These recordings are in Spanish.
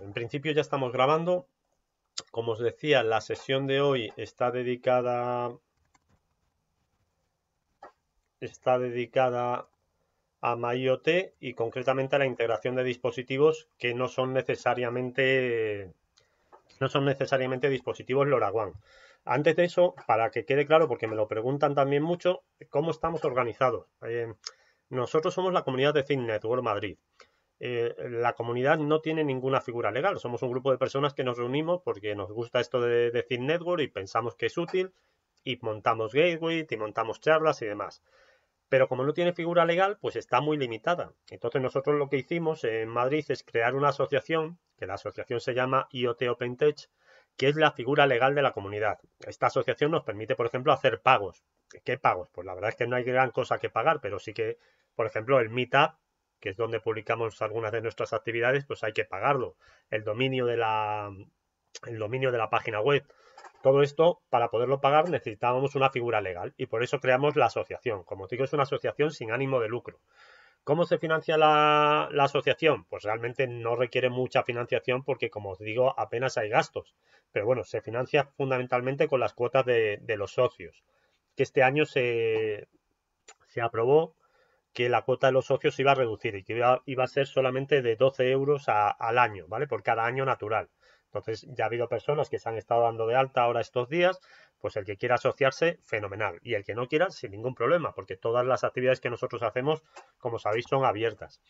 en principio ya estamos grabando. Como os decía, la sesión de hoy está dedicada está dedicada a MyOT y concretamente a la integración de dispositivos que no son necesariamente no son necesariamente dispositivos LoRaWAN. Antes de eso, para que quede claro, porque me lo preguntan también mucho, ¿cómo estamos organizados? Eh, nosotros somos la comunidad de Think Network Madrid. Eh, la comunidad no tiene ninguna figura legal. Somos un grupo de personas que nos reunimos porque nos gusta esto de decir network y pensamos que es útil y montamos gateway y montamos charlas y demás. Pero como no tiene figura legal, pues está muy limitada. Entonces nosotros lo que hicimos en Madrid es crear una asociación, que la asociación se llama IoT Tech, que es la figura legal de la comunidad. Esta asociación nos permite, por ejemplo, hacer pagos. ¿Qué pagos? Pues la verdad es que no hay gran cosa que pagar, pero sí que, por ejemplo, el Meetup que es donde publicamos algunas de nuestras actividades, pues hay que pagarlo. El dominio de la, el dominio de la página web. Todo esto, para poderlo pagar, necesitábamos una figura legal y por eso creamos la asociación. Como digo, es una asociación sin ánimo de lucro. ¿Cómo se financia la, asociación? Pues realmente no requiere mucha financiación porque, como os digo, apenas hay gastos. Pero bueno, se financia fundamentalmente con las cuotas de, de los socios, que este año se, se aprobó que la cuota de los socios iba a reducir y que iba, a ser solamente de 12 euros al año, ¿vale? Por cada año natural. Entonces ya ha habido personas que se han estado dando de alta ahora estos días, pues el que quiera asociarse, fenomenal. Y el que no quiera, sin ningún problema, porque todas las actividades que nosotros hacemos, como sabéis, son abiertas.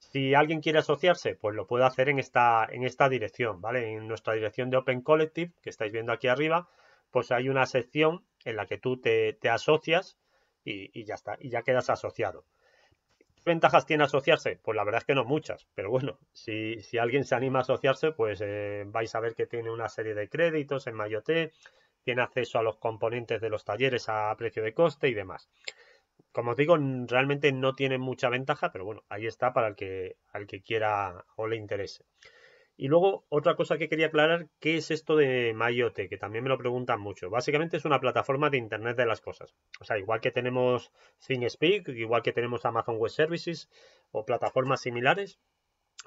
Si alguien quiere asociarse, pues lo puede hacer en esta, en esta dirección, ¿vale? En nuestra dirección de Open Collective, que estáis viendo aquí arriba, pues hay una sección en la que tú te, asocias y ya está, y ya quedas asociado ventajas tiene asociarse? Pues la verdad es que no muchas, pero bueno, si, si alguien se anima a asociarse, pues eh, vais a ver que tiene una serie de créditos en Mayoté, tiene acceso a los componentes de los talleres a precio de coste y demás. Como os digo, realmente no tiene mucha ventaja, pero bueno, ahí está para el que, al que quiera o le interese. Y luego, otra cosa que quería aclarar, ¿qué es esto de Mayotte? Que también me lo preguntan mucho. Básicamente es una plataforma de Internet de las Cosas. O sea, igual que tenemos ThingSpeak, igual que tenemos Amazon Web Services o plataformas similares,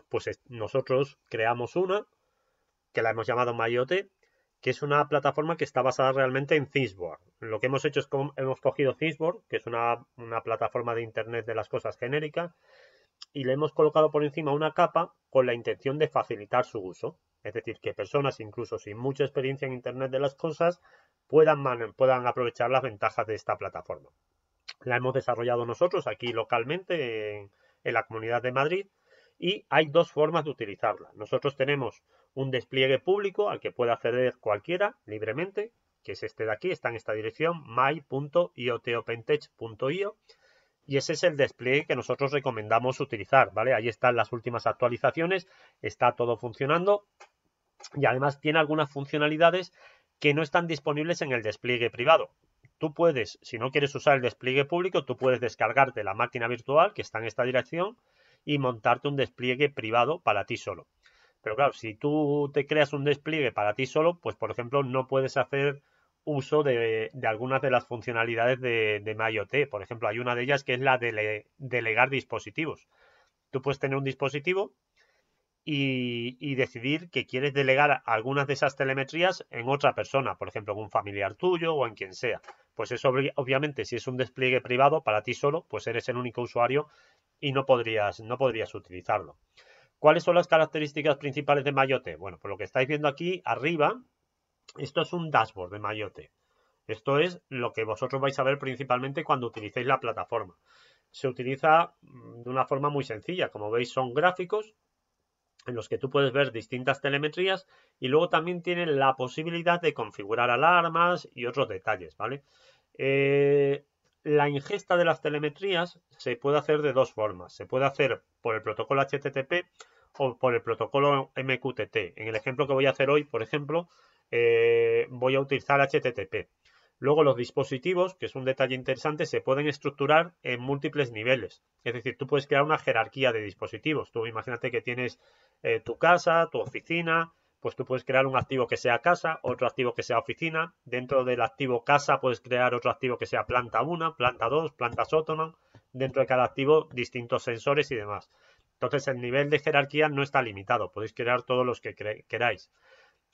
pues nosotros creamos una que la hemos llamado Mayotte, que es una plataforma que está basada realmente en Thingsboard. Lo que hemos hecho es que hemos cogido Thingsboard, que es una plataforma de Internet de las Cosas genérica, y le hemos colocado por encima una capa con la intención de facilitar su uso. Es decir, que personas incluso sin mucha experiencia en Internet de las Cosas puedan, puedan aprovechar las ventajas de esta plataforma. La hemos desarrollado nosotros aquí localmente en, en la Comunidad de Madrid y hay dos formas de utilizarla. Nosotros tenemos un despliegue público al que puede acceder cualquiera libremente, que es este de aquí, está en esta dirección, my.iotopentech.io y ese es el despliegue que nosotros recomendamos utilizar, ¿vale? Ahí están las últimas actualizaciones, está todo funcionando y además tiene algunas funcionalidades que no están disponibles en el despliegue privado. Tú puedes, si no quieres usar el despliegue público, tú puedes descargarte la máquina virtual que está en esta dirección y montarte un despliegue privado para ti solo. Pero claro, si tú te creas un despliegue para ti solo, pues por ejemplo no puedes hacer uso de, algunas de las funcionalidades de, de Por ejemplo, hay una de ellas que es la de delegar dispositivos. Tú puedes tener un dispositivo y, y, decidir que quieres delegar algunas de esas telemetrías en otra persona, por ejemplo, en un familiar tuyo o en quien sea. Pues eso, obviamente, si es un despliegue privado para ti solo, pues eres el único usuario y no podrías, no podrías utilizarlo. ¿Cuáles son las características principales de Mayotte? Bueno, por lo que estáis viendo aquí arriba, esto es un dashboard de Mayotte. Esto es lo que vosotros vais a ver principalmente cuando utilicéis la plataforma. Se utiliza mm, de una forma muy sencilla. Como veis, son gráficos en los que tú puedes ver distintas telemetrías y luego también tiene la posibilidad de configurar alarmas y otros detalles, ¿vale? Eh, la ingesta de las telemetrías se puede hacer de dos formas. Se puede hacer por el protocolo HTTP o por el protocolo MQTT. En el ejemplo que voy a hacer hoy, por ejemplo, eh, voy a utilizar HTTP. Luego los dispositivos, que es un detalle interesante, se pueden estructurar en múltiples niveles. Es decir, tú puedes crear una jerarquía de dispositivos. Tú imagínate que tienes eh, tu casa, tu oficina, pues tú puedes crear un activo que sea casa, otro activo que sea oficina. Dentro del activo casa puedes crear otro activo que sea planta 1, planta 2, planta sótano. Dentro de cada activo distintos sensores y demás. Entonces el nivel de jerarquía no está limitado. Podéis crear todos los que queráis.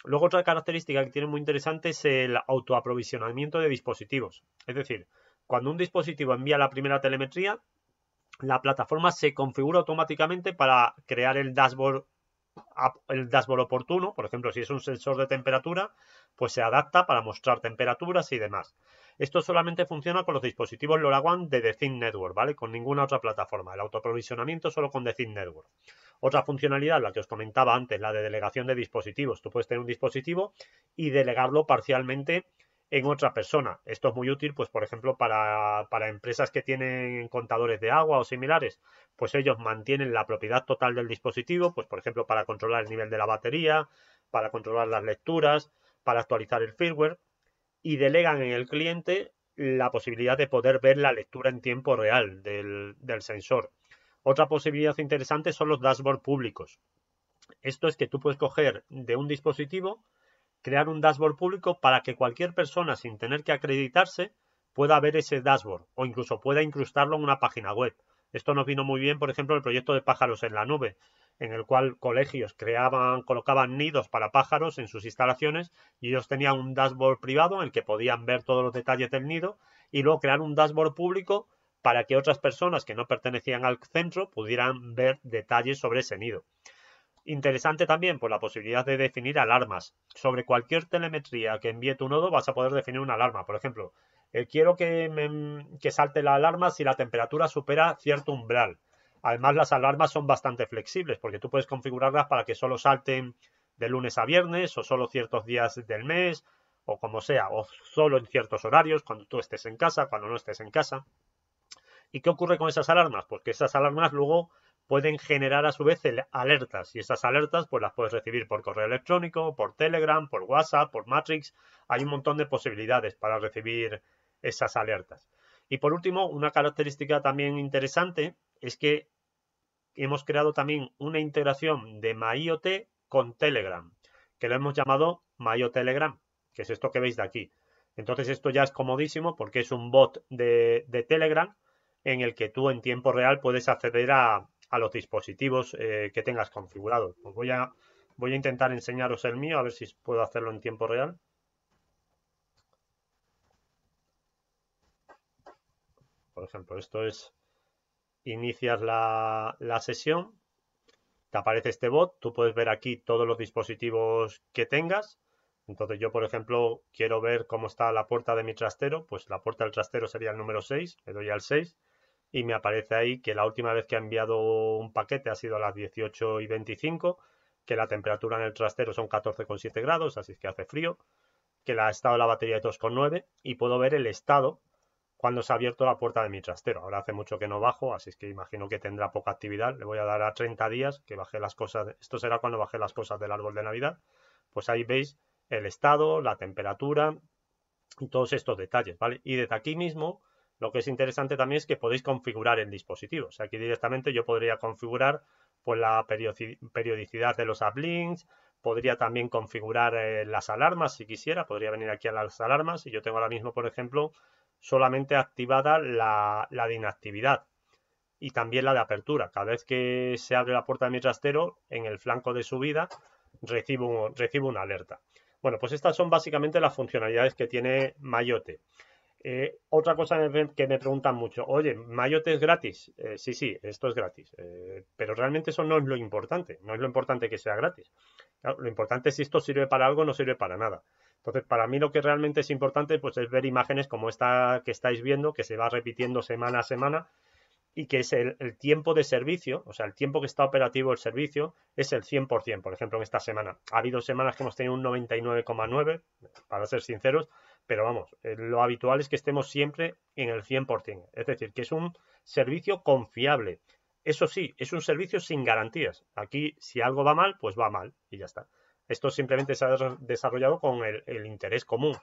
Luego otra característica que tiene muy interesante es el autoaprovisionamiento de dispositivos. Es decir, cuando un dispositivo envía la primera telemetría, la plataforma se configura automáticamente para crear el dashboard el dashboard oportuno, por ejemplo, si es un sensor de temperatura, pues se adapta para mostrar temperaturas y demás. Esto solamente funciona con los dispositivos LoRaWAN de The Thin Network, ¿vale? Con ninguna otra plataforma. El autoaprovisionamiento solo con The Thin Network. Otra funcionalidad, la que os comentaba antes, la de delegación de dispositivos. Tú puedes tener un dispositivo y delegarlo parcialmente en otra persona. Esto es muy útil, pues, por ejemplo, para, empresas que tienen contadores de agua o similares, pues ellos mantienen la propiedad total del dispositivo, pues, por ejemplo, para controlar el nivel de la batería, para controlar las lecturas, para actualizar el firmware, y delegan en el cliente la posibilidad de poder ver la lectura en tiempo real del, del sensor. Otra posibilidad interesante son los dashboards públicos. Esto es que tú puedes coger de un dispositivo, crear un dashboard público para que cualquier persona sin tener que acreditarse pueda ver ese dashboard o incluso pueda incrustarlo en una página web. Esto nos vino muy bien, por ejemplo, el proyecto de pájaros en la nube, en el cual colegios creaban, colocaban nidos para pájaros en sus instalaciones y ellos tenían un dashboard privado en el que podían ver todos los detalles del nido y luego crear un dashboard público para que otras personas que no pertenecían al centro pudieran ver detalles sobre ese nido. Interesante también por la posibilidad de definir alarmas. Sobre cualquier telemetría que envíe tu nodo vas a poder definir una alarma. Por ejemplo, eh, quiero que, me, que salte la alarma si la temperatura supera cierto umbral. Además, las alarmas son bastante flexibles porque tú puedes configurarlas para que solo salten de lunes a viernes o solo ciertos días del mes o como sea, o solo en ciertos horarios, cuando tú estés en casa, cuando no estés en casa. ¿Y qué ocurre con esas alarmas? Pues que esas alarmas luego pueden generar a su vez alertas y esas alertas pues las puedes recibir por correo electrónico, por Telegram, por WhatsApp, por Matrix. Hay un montón de posibilidades para recibir esas alertas. Y por último, una característica también interesante es que hemos creado también una integración de MyOT con Telegram, que lo hemos llamado MyOTelegram, Telegram, que es esto que veis de aquí. Entonces esto ya es comodísimo porque es un bot de Telegram en el que tú en tiempo real puedes acceder a, los dispositivos eh, que tengas configurados. Pues voy, a, voy a intentar enseñaros el mío, a ver si puedo hacerlo en tiempo real. Por ejemplo, esto es, inicias la, la sesión, te aparece este bot, tú puedes ver aquí todos los dispositivos que tengas. Entonces yo, por ejemplo, quiero ver cómo está la puerta de mi trastero, pues la puerta del trastero sería el número 6, le doy al 6 y me aparece ahí que la última vez que ha enviado un paquete ha sido a las 18 y 25, que la temperatura en el trastero son 14,7 grados, así que hace frío, que la ha estado la batería de 2,9 y puedo ver el estado cuando se ha abierto la puerta de mi trastero. Ahora hace mucho que no bajo, así que imagino que tendrá poca actividad. Le voy a dar a 30 días que bajé las cosas. Esto será cuando bajé las cosas del árbol de Navidad. Pues ahí veis el estado, la temperatura y todos estos detalles, ¿vale? Y desde aquí mismo lo que es interesante también es que podéis configurar el dispositivo. O sea, aquí directamente yo podría configurar pues, la periodicidad de los uplinks, podría también configurar eh, las alarmas si quisiera, podría venir aquí a las alarmas y yo tengo ahora mismo, por ejemplo, solamente activada la, de inactividad y también la de apertura. Cada vez que se abre la puerta de mi trastero, en el flanco de subida, recibo, recibo una alerta. Bueno, pues estas son básicamente las funcionalidades que tiene Mayotte. Eh, otra cosa que me preguntan mucho, oye, Mayotte es gratis. Eh, sí, sí, esto es gratis. Eh, pero realmente eso no es lo importante. No es lo importante que sea gratis. lo importante es si esto sirve para algo o no sirve para nada. Entonces, para mí lo que realmente es importante pues, es ver imágenes como esta que estáis viendo, que se va repitiendo semana a semana y que es el, el tiempo de servicio, o sea, el tiempo que está operativo el servicio es el 100%. Por ejemplo, en esta semana ha habido semanas que hemos tenido un 99,9, para ser sinceros, pero vamos, eh, lo habitual es que estemos siempre en el 100%. Es decir, que es un servicio confiable. Eso sí, es un servicio sin garantías. Aquí, si algo va mal, pues va mal y ya está. Esto simplemente se ha desarrollado con el, interés común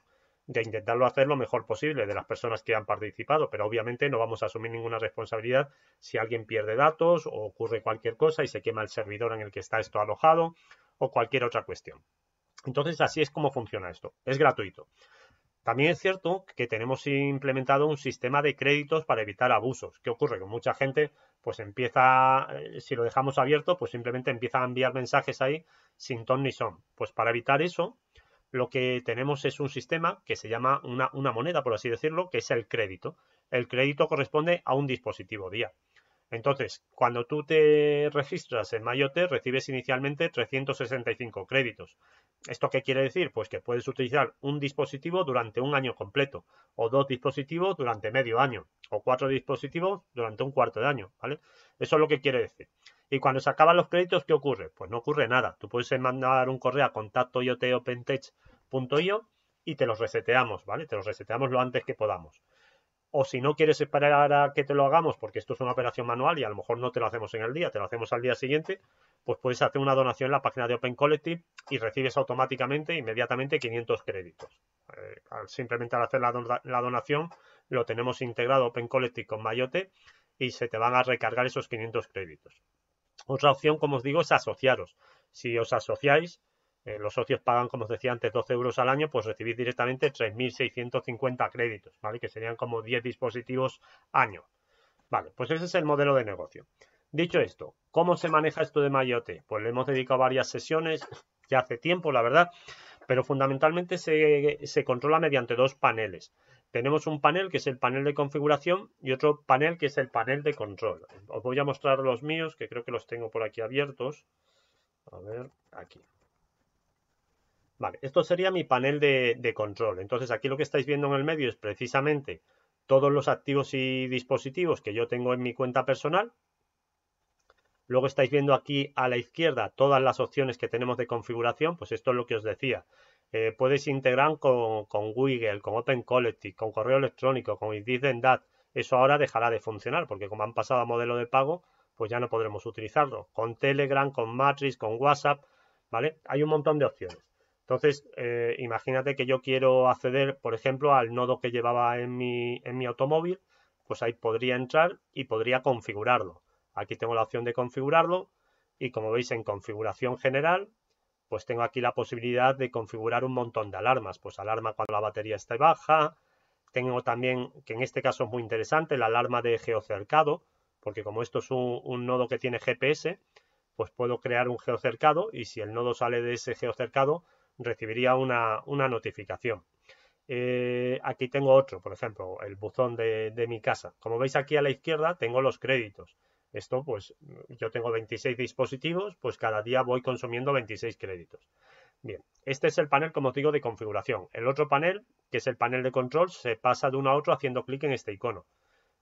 de intentarlo hacer lo mejor posible de las personas que han participado, pero obviamente no vamos a asumir ninguna responsabilidad si alguien pierde datos o ocurre cualquier cosa y se quema el servidor en el que está esto alojado o cualquier otra cuestión. Entonces, así es como funciona esto. Es gratuito. También es cierto que tenemos implementado un sistema de créditos para evitar abusos. ¿Qué ocurre? Que mucha gente pues empieza, eh, si lo dejamos abierto, pues simplemente empieza a enviar mensajes ahí sin ton ni son. Pues para evitar eso, lo que tenemos es un sistema que se llama una, una moneda, por así decirlo, que es el crédito. El crédito corresponde a un dispositivo día. Entonces, cuando tú te registras en Mayotte recibes inicialmente 365 créditos. ¿Esto qué quiere decir? Pues que puedes utilizar un dispositivo durante un año completo, o dos dispositivos durante medio año, o cuatro dispositivos durante un cuarto de año, ¿vale? Eso es lo que quiere decir. Y cuando se acaban los créditos, ¿qué ocurre? Pues no ocurre nada. Tú puedes mandar un correo a contacto y te los reseteamos, ¿vale? Te los reseteamos lo antes que podamos o si no quieres esperar a que te lo hagamos, porque esto es una operación manual y a lo mejor no te lo hacemos en el día, te lo hacemos al día siguiente, pues puedes hacer una donación en la página de Open Collective y recibes automáticamente, inmediatamente, 500 créditos. Eh, al simplemente al hacer la, donación, lo tenemos integrado Open Collective con Mayotte y se te van a recargar esos 500 créditos. Otra opción, como os digo, es asociaros. Si os asociáis, eh, los socios pagan, como os decía antes, 12 euros al año, pues recibís directamente 3.650 créditos, ¿vale? Que serían como 10 dispositivos año. Vale, pues ese es el modelo de negocio. Dicho esto, ¿cómo se maneja esto de Mayotte? Pues le hemos dedicado varias sesiones, ya hace tiempo, la verdad, pero fundamentalmente se controla mediante dos paneles. Tenemos un panel que es el panel de configuración y otro panel que es el panel de control. Os voy a mostrar los míos, que creo que los tengo por aquí abiertos. A ver, aquí esto sería mi panel de, control. Entonces aquí lo que estáis viendo en el medio es precisamente todos los activos y dispositivos que yo tengo en mi cuenta personal. Luego estáis viendo aquí a la izquierda todas las opciones que tenemos de configuración. Pues esto es lo que os decía. Eh, puedes integrar con, Google, con Open Collective, con correo electrónico, con IDIDENDAT. Eso ahora dejará de funcionar porque como han pasado a modelo de pago, pues ya no podremos utilizarlo. Con Telegram, con Matrix, con WhatsApp, ¿vale? Hay un montón de opciones. Entonces, eh, imagínate que yo quiero acceder, por ejemplo, al nodo que llevaba en mi, en mi automóvil, pues ahí podría entrar y podría configurarlo. Aquí tengo la opción de configurarlo y como veis en configuración general, pues tengo aquí la posibilidad de configurar un montón de alarmas. Pues alarma cuando la batería está baja. Tengo también, que en este caso es muy interesante, la alarma de geocercado, porque como esto es un nodo que tiene GPS, pues puedo crear un geocercado y si el nodo sale de ese geocercado, recibiría una, notificación. Eh, aquí tengo otro, por ejemplo, el buzón de, mi casa. Como veis aquí a la izquierda tengo los créditos. Esto, pues yo tengo 26 dispositivos, pues cada día voy consumiendo 26 créditos. Bien, este es el panel, como digo, de configuración. El otro panel, que es el panel de control, se pasa de uno a otro haciendo clic en este icono.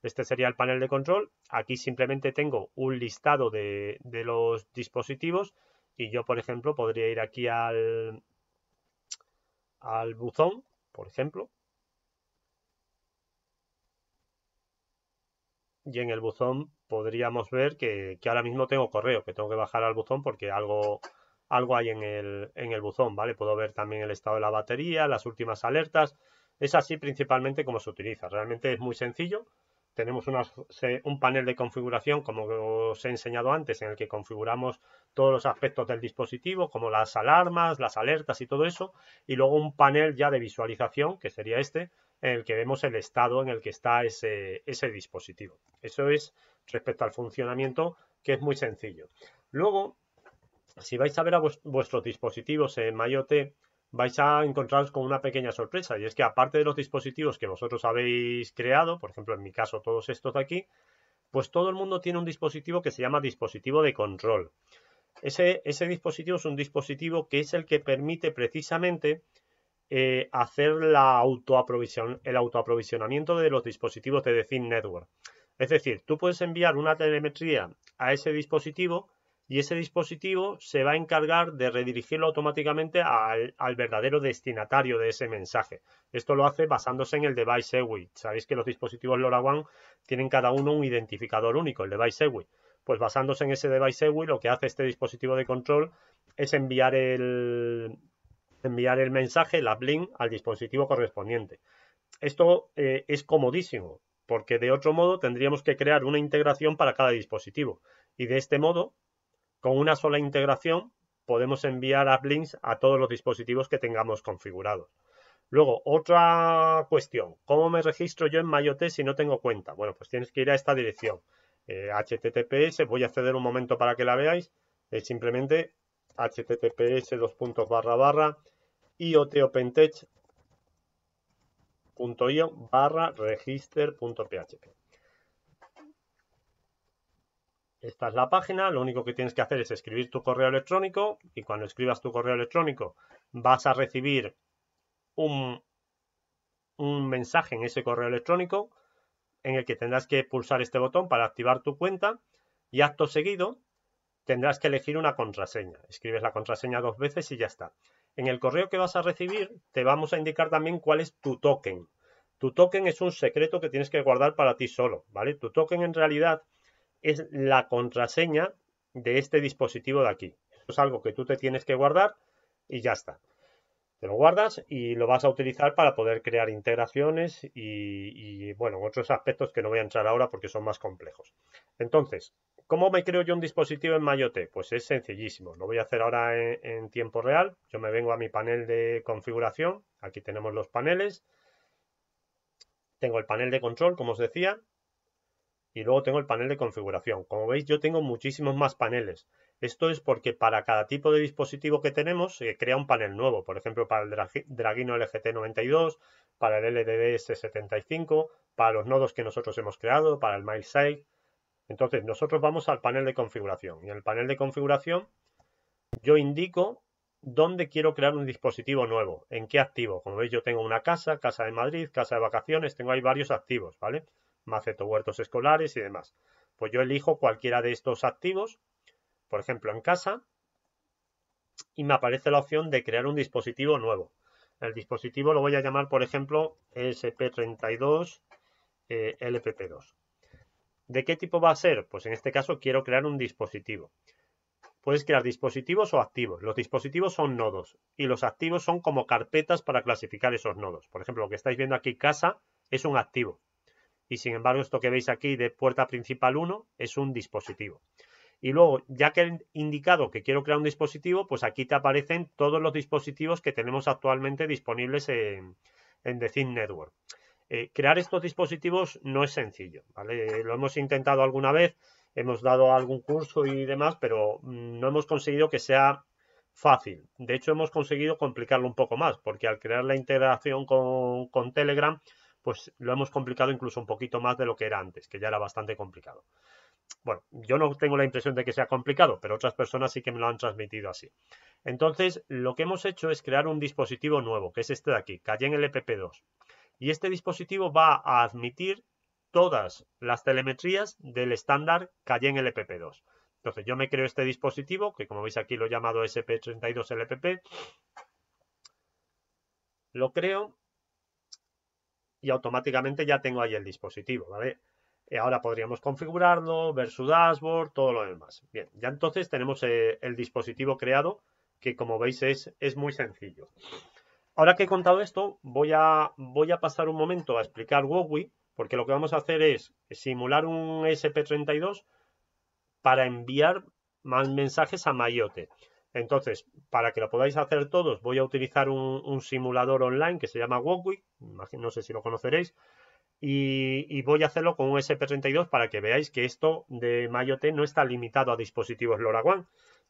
Este sería el panel de control. Aquí simplemente tengo un listado de los dispositivos y yo, por ejemplo, podría ir aquí al, al buzón, por ejemplo, y en el buzón podríamos ver que, ahora mismo tengo correo, que tengo que bajar al buzón porque algo, algo hay en el, en el buzón, ¿vale? Puedo ver también el estado de la batería, las últimas alertas. Es así principalmente como se utiliza. Realmente es muy sencillo tenemos un panel de configuración, como os he enseñado antes, en el que configuramos todos los aspectos del dispositivo, como las alarmas, las alertas y todo eso, y luego un panel ya de visualización, que sería este, en el que vemos el estado en el que está ese, ese dispositivo. Eso es respecto al funcionamiento, que es muy sencillo. Luego, si vais a ver a vuestros dispositivos en mayotte vais a encontraros con una pequeña sorpresa y es que aparte de los dispositivos que vosotros habéis creado, por ejemplo en mi caso todos estos de aquí, pues todo el mundo tiene un dispositivo que se llama dispositivo de control. Ese, dispositivo es un dispositivo que es el que permite precisamente eh, hacer la el autoaprovisionamiento de los dispositivos de The Network. Es decir, tú puedes enviar una telemetría a ese dispositivo y ese dispositivo se va a encargar de redirigirlo automáticamente al, verdadero destinatario de ese mensaje. Esto lo hace basándose en el device EWI. Sabéis que los dispositivos LoRaWAN tienen cada uno un identificador único, el device EWI. Pues basándose en ese device EWI, lo que hace este dispositivo de control es enviar el, enviar el mensaje, la uplink, al dispositivo correspondiente. Esto eh, es comodísimo, porque de otro modo tendríamos que crear una integración para cada dispositivo. Y de este modo, con una sola integración podemos enviar uplinks a todos los dispositivos que tengamos configurados. Luego, otra cuestión. ¿Cómo me registro yo en Mayotte si no tengo cuenta? Bueno, pues tienes que ir a esta dirección. https, eh, voy a acceder un momento para que la veáis. Es simplemente https dos puntos barra barra iotopentech.io barra register.php. Esta es la página, lo único que tienes que hacer es escribir tu correo electrónico y cuando escribas tu correo electrónico vas a recibir un, un mensaje en ese correo electrónico en el que tendrás que pulsar este botón para activar tu cuenta y acto seguido tendrás que elegir una contraseña. Escribes la contraseña dos veces y ya está. En el correo que vas a recibir te vamos a indicar también cuál es tu token. Tu token es un secreto que tienes que guardar para ti solo, ¿vale? Tu token en realidad es la contraseña de este dispositivo de aquí. Esto es algo que tú te tienes que guardar y ya está. Te lo guardas y lo vas a utilizar para poder crear integraciones y, bueno, otros aspectos que no voy a entrar ahora porque son más complejos. Entonces, ¿Cómo me creo yo un dispositivo en Mayotte? Pues es sencillísimo. Lo voy a hacer ahora en, tiempo real. Yo me vengo a mi panel de configuración. Aquí tenemos los paneles. Tengo el panel de control, como os decía y luego tengo el panel de configuración. Como veis, yo tengo muchísimos más paneles. Esto es porque para cada tipo de dispositivo que tenemos se crea un panel nuevo. Por ejemplo, para el Dragino LGT92, para el LDDS75, para los nodos que nosotros hemos creado, para el Milesite Entonces, nosotros vamos al panel de configuración. Y en el panel de configuración yo indico dónde quiero crear un dispositivo nuevo, en qué activo. Como veis, yo tengo una casa, casa de Madrid, casa de vacaciones, tengo ahí varios activos, ¿vale? maceto huertos escolares y demás. Pues yo elijo cualquiera de estos activos, por ejemplo en casa, y me aparece la opción de crear un dispositivo nuevo. El dispositivo lo voy a llamar, por ejemplo, e SP32 eh, LPP2. ¿De qué tipo va a ser? Pues en este caso quiero crear un dispositivo. Puedes crear dispositivos o activos. Los dispositivos son nodos y los activos son como carpetas para clasificar esos nodos. Por ejemplo, lo que estáis viendo aquí, casa, es un activo y sin embargo esto que veis aquí de puerta principal 1 es un dispositivo. Y luego, ya que he indicado que quiero crear un dispositivo, pues aquí te aparecen todos los dispositivos que tenemos actualmente disponibles en, The Thin Network. Eh, crear estos dispositivos no es sencillo, eh, Lo hemos intentado alguna vez, hemos dado algún curso y demás, pero mm, no hemos conseguido que sea fácil. De hecho, hemos conseguido complicarlo un poco más, porque al crear la integración con Telegram, pues lo hemos complicado incluso un poquito más de lo que era antes, que ya era bastante complicado. Bueno, yo no tengo la impresión de que sea complicado, pero otras personas sí que me lo han transmitido así. Entonces, lo que hemos hecho es crear un dispositivo nuevo, que es este de aquí, Cayenne LPP2. Y este dispositivo va a admitir todas las telemetrías del estándar Cayenne LPP2. Entonces, yo me creo este dispositivo, que como veis aquí lo he llamado SP32LPP. Lo creo y automáticamente ya tengo ahí el dispositivo, ¿vale? Eh, ahora podríamos configurarlo, ver su dashboard, todo lo demás. Bien, ya entonces tenemos eh, el dispositivo creado, que como veis es, es, muy sencillo. Ahora que he contado esto, voy a, voy a pasar un momento a explicar Huawei. porque lo que vamos a hacer es simular un SP32 para enviar más mensajes a Mayotte. Entonces, para que lo podáis hacer todos, voy a utilizar un, simulador online que se llama Walkway, no sé si lo conoceréis, y, voy a hacerlo con un SP32 para que veáis que esto de MyOT no está limitado a dispositivos LoRaWAN,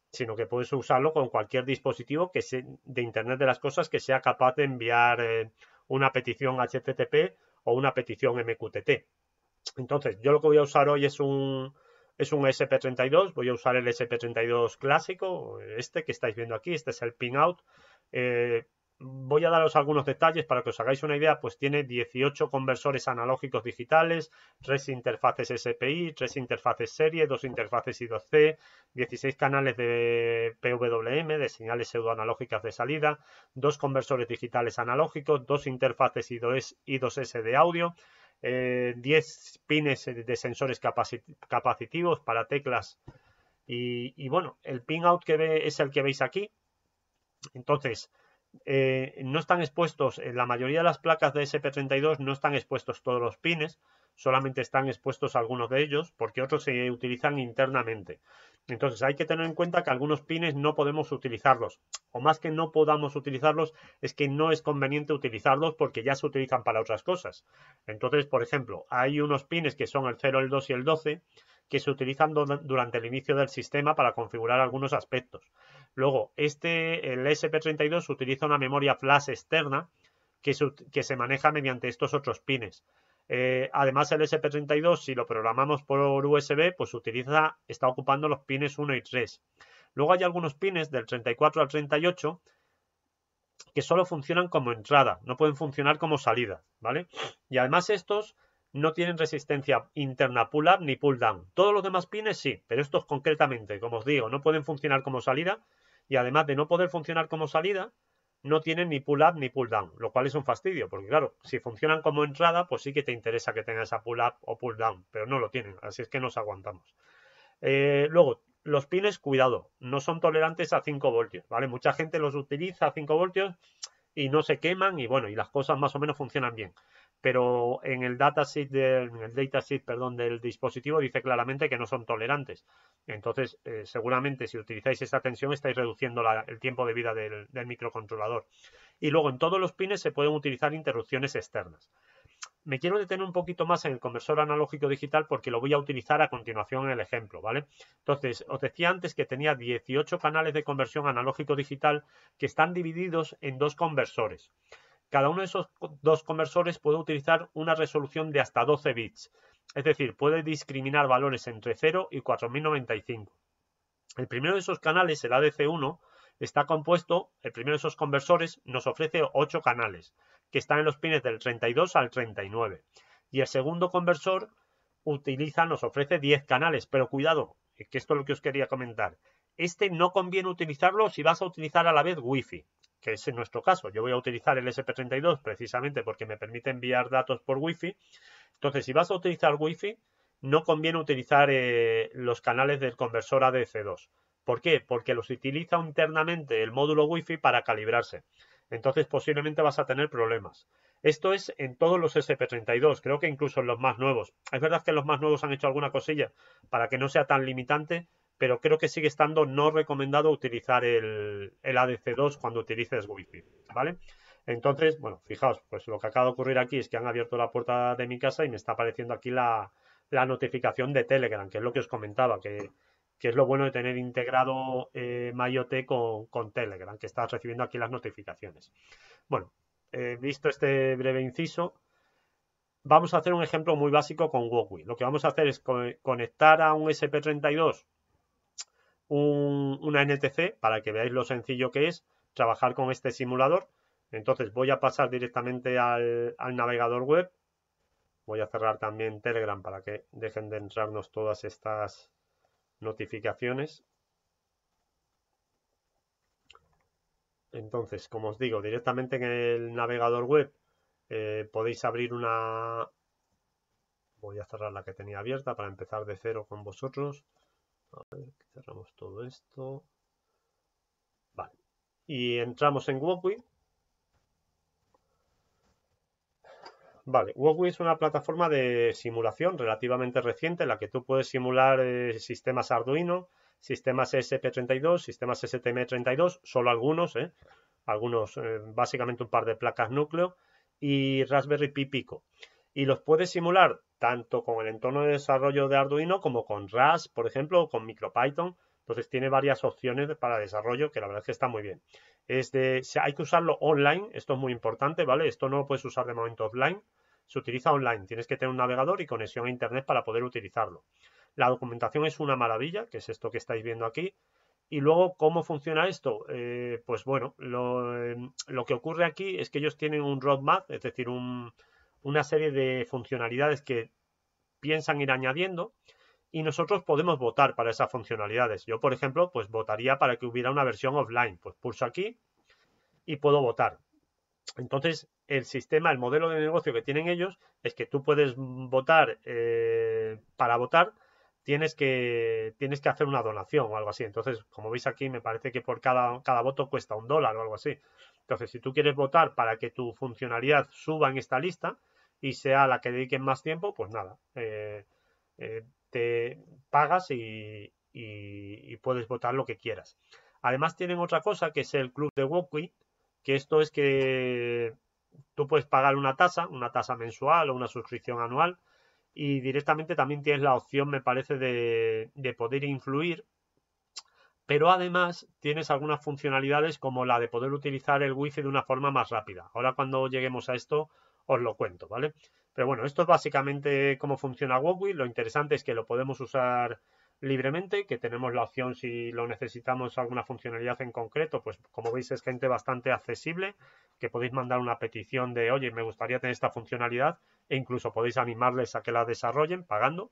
sino que podéis usarlo con cualquier dispositivo que de Internet de las Cosas que sea capaz de enviar eh, una petición HTTP o una petición MQTT. Entonces, yo lo que voy a usar hoy es un, es un SP32, voy a usar el SP32 clásico, este que estáis viendo aquí, este es el pinout. out. Eh, voy a daros algunos detalles para que os hagáis una idea, pues tiene 18 conversores analógicos digitales, tres interfaces SPI, tres interfaces serie, dos interfaces I2C, 16 canales de PWM, de señales pseudoanalógicas de salida, dos conversores digitales analógicos, 2 interfaces I2S de audio, 10 eh, pines de sensores capacitivos para teclas y, bueno, el pin out que ve es el que veis aquí. Entonces, eh, no están expuestos, en eh, la mayoría de las placas de SP32 no están expuestos todos los pines, solamente están expuestos algunos de ellos porque otros se utilizan internamente. Entonces hay que tener en cuenta que algunos pines no podemos utilizarlos, o más que no podamos utilizarlos, es que no es conveniente utilizarlos porque ya se utilizan para otras cosas. Entonces, por ejemplo, hay unos pines que son el 0, el 2 y el 12 que se utilizan durante el inicio del sistema para configurar algunos aspectos. Luego, este, el SP32 utiliza una memoria flash externa que se, que se maneja mediante estos otros pines. Eh, además, el SP32, si lo programamos por USB, pues utiliza, está ocupando los pines 1 y 3. Luego hay algunos pines del 34 al 38 que solo funcionan como entrada, no pueden funcionar como salida, ¿vale? Y además estos no tienen resistencia interna pull-up ni pull-down. Todos los demás pines sí, pero estos concretamente, como os digo, no pueden funcionar como salida y además de no poder funcionar como salida, no tienen ni pull-up ni pull-down, lo cual es un fastidio, porque claro, si funcionan como entrada, pues sí que te interesa que tengas esa pull-up o pull-down, pero no lo tienen, así es que nos aguantamos. Eh, luego, los pines, cuidado, no son tolerantes a 5 voltios, ¿vale? Mucha gente los utiliza a 5 voltios y no se queman y bueno, y las cosas más o menos funcionan bien pero en el datasheet del, del dispositivo dice claramente que no son tolerantes. Entonces, eh, seguramente si utilizáis esa tensión estáis reduciendo el tiempo de vida del, del microcontrolador. Y luego en todos los pines se pueden utilizar interrupciones externas. Me quiero detener un poquito más en el conversor analógico digital porque lo voy a utilizar a continuación en el ejemplo, ¿vale? Entonces, os decía antes que tenía 18 canales de conversión analógico digital que están divididos en dos conversores. Cada uno de esos dos conversores puede utilizar una resolución de hasta 12 bits, es decir, puede discriminar valores entre 0 y 4095. El primero de esos canales, el ADC1, está compuesto, el primero de esos conversores nos ofrece 8 canales, que están en los pines del 32 al 39. Y el segundo conversor utiliza, nos ofrece 10 canales, pero cuidado, que esto es lo que os quería comentar. Este no conviene utilizarlo si vas a utilizar a la vez Wi-Fi que es en nuestro caso. Yo voy a utilizar el SP32 precisamente porque me permite enviar datos por Wi-Fi. Entonces, si vas a utilizar Wi-Fi, no conviene utilizar eh, los canales del conversor ADC2. ¿Por qué? Porque los utiliza internamente el módulo Wi-Fi para calibrarse. Entonces, posiblemente vas a tener problemas. Esto es en todos los SP32, creo que incluso en los más nuevos. Es verdad que los más nuevos han hecho alguna cosilla para que no sea tan limitante, pero creo que sigue estando no recomendado utilizar el, ADC2 cuando utilices Wi-Fi, ¿vale? Entonces, bueno, fijaos, pues lo que acaba de ocurrir aquí es que han abierto la puerta de mi casa y me está apareciendo aquí la, notificación de Telegram, que es lo que os comentaba, que, es lo bueno de tener integrado eh, MyOT con, Telegram, que estás recibiendo aquí las notificaciones. Bueno, he eh, visto este breve inciso, vamos a hacer un ejemplo muy básico con Wi-Fi. Lo que vamos a hacer es conectar a un SP32 un, una NTC para que veáis lo sencillo que es trabajar con este simulador. Entonces voy a pasar directamente al, navegador web. Voy a cerrar también Telegram para que dejen de entrarnos todas estas notificaciones. Entonces, como os digo, directamente en el navegador web eh, podéis abrir una... Voy a cerrar la que tenía abierta para empezar de cero con vosotros. A cerramos todo esto. Vale. Y entramos en Wokwi. Vale, Wokwi es una plataforma de simulación relativamente reciente en la que tú puedes simular eh, sistemas Arduino, sistemas SP32, sistemas STM32, solo algunos, eh, algunos, eh, básicamente un par de placas núcleo y Raspberry Pi Pico. Y los puedes simular tanto con el entorno de desarrollo de Arduino como con RAS, por ejemplo, o con MicroPython. Entonces tiene varias opciones para desarrollo que la verdad es que está muy bien. Es de, hay que usarlo online, esto es muy importante, ¿vale? Esto no lo puedes usar de momento offline, se utiliza online, tienes que tener un navegador y conexión a Internet para poder utilizarlo. La documentación es una maravilla, que es esto que estáis viendo aquí. Y luego, ¿cómo funciona esto? Eh, pues bueno, eh, lo que ocurre aquí es que ellos tienen un roadmap, es decir, un, una serie de funcionalidades que piensan ir añadiendo y nosotros podemos votar para esas funcionalidades. Yo, por ejemplo, pues votaría para que hubiera una versión offline. Pues pulso aquí y puedo votar. Entonces, el sistema, el modelo de negocio que tienen ellos es que tú puedes votar, eh, para votar tienes que, tienes que hacer una donación o algo así. Entonces, como veis aquí, me parece que por cada, cada voto cuesta un dólar o algo así. Entonces, si tú quieres votar para que tu funcionalidad suba en esta lista, y sea la que dediquen más tiempo, pues nada, eh, eh, te pagas y, puedes votar lo que quieras. Además tienen otra cosa que es el club de Walkway, que esto es que tú puedes pagar una tasa, una tasa mensual o una suscripción anual y directamente también tienes la opción, me parece, de, poder influir pero además tienes algunas funcionalidades como la de poder utilizar el wifi de una forma más rápida. Ahora cuando lleguemos a esto os lo cuento, ¿vale? Pero bueno, esto es básicamente cómo funciona Huawei. Lo interesante es que lo podemos usar libremente, que tenemos la opción si lo necesitamos alguna funcionalidad en concreto, pues como veis es gente bastante accesible, que podéis mandar una petición de, oye, me gustaría tener esta funcionalidad e incluso podéis animarles a que la desarrollen pagando.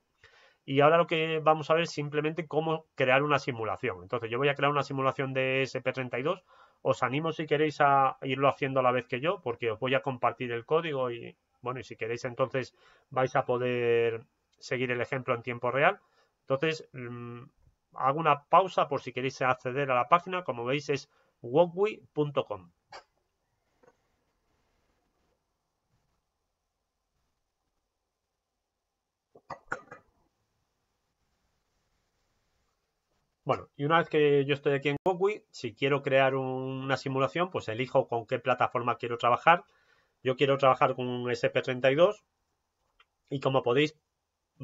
Y ahora lo que vamos a ver es simplemente cómo crear una simulación. Entonces yo voy a crear una simulación de SP32 os animo si queréis a irlo haciendo a la vez que yo, porque os voy a compartir el código y, bueno, y si queréis entonces vais a poder seguir el ejemplo en tiempo real. Entonces, mm, hago una pausa por si queréis acceder a la página. Como veis es walkway.com. Bueno, y una vez que yo estoy aquí en Wokwi, si quiero crear una simulación, pues elijo con qué plataforma quiero trabajar. Yo quiero trabajar con un SP32 y como podéis,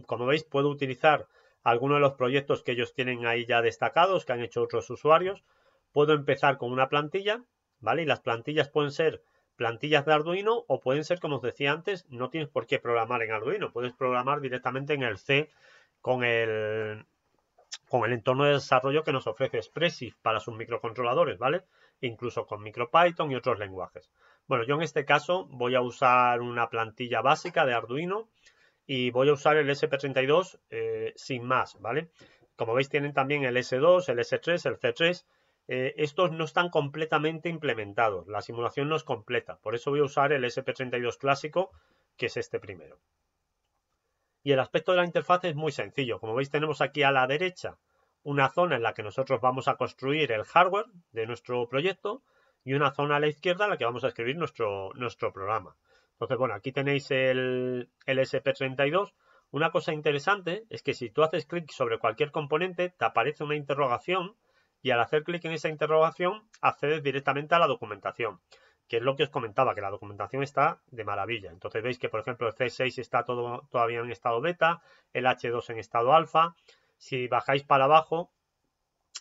como veis, puedo utilizar algunos de los proyectos que ellos tienen ahí ya destacados, que han hecho otros usuarios. Puedo empezar con una plantilla, ¿vale? Y las plantillas pueden ser plantillas de Arduino o pueden ser, como os decía antes, no tienes por qué programar en Arduino, puedes programar directamente en el C con el, con el entorno de desarrollo que nos ofrece Expressive para sus microcontroladores, ¿vale? Incluso con MicroPython y otros lenguajes. Bueno, yo en este caso voy a usar una plantilla básica de Arduino y voy a usar el SP32 eh, sin más, ¿vale? Como veis tienen también el S2, el S3, el C3. Eh, estos no están completamente implementados, la simulación no es completa, por eso voy a usar el SP32 clásico, que es este primero. Y el aspecto de la interfaz es muy sencillo. Como veis tenemos aquí a la derecha una zona en la que nosotros vamos a construir el hardware de nuestro proyecto y una zona a la izquierda en la que vamos a escribir nuestro, nuestro programa. Entonces, bueno, aquí tenéis el, el SP32. Una cosa interesante es que si tú haces clic sobre cualquier componente, te aparece una interrogación y al hacer clic en esa interrogación accedes directamente a la documentación que es lo que os comentaba, que la documentación está de maravilla. Entonces veis que, por ejemplo, el C6 está todo, todavía en estado beta, el H2 en estado alfa. Si bajáis para abajo,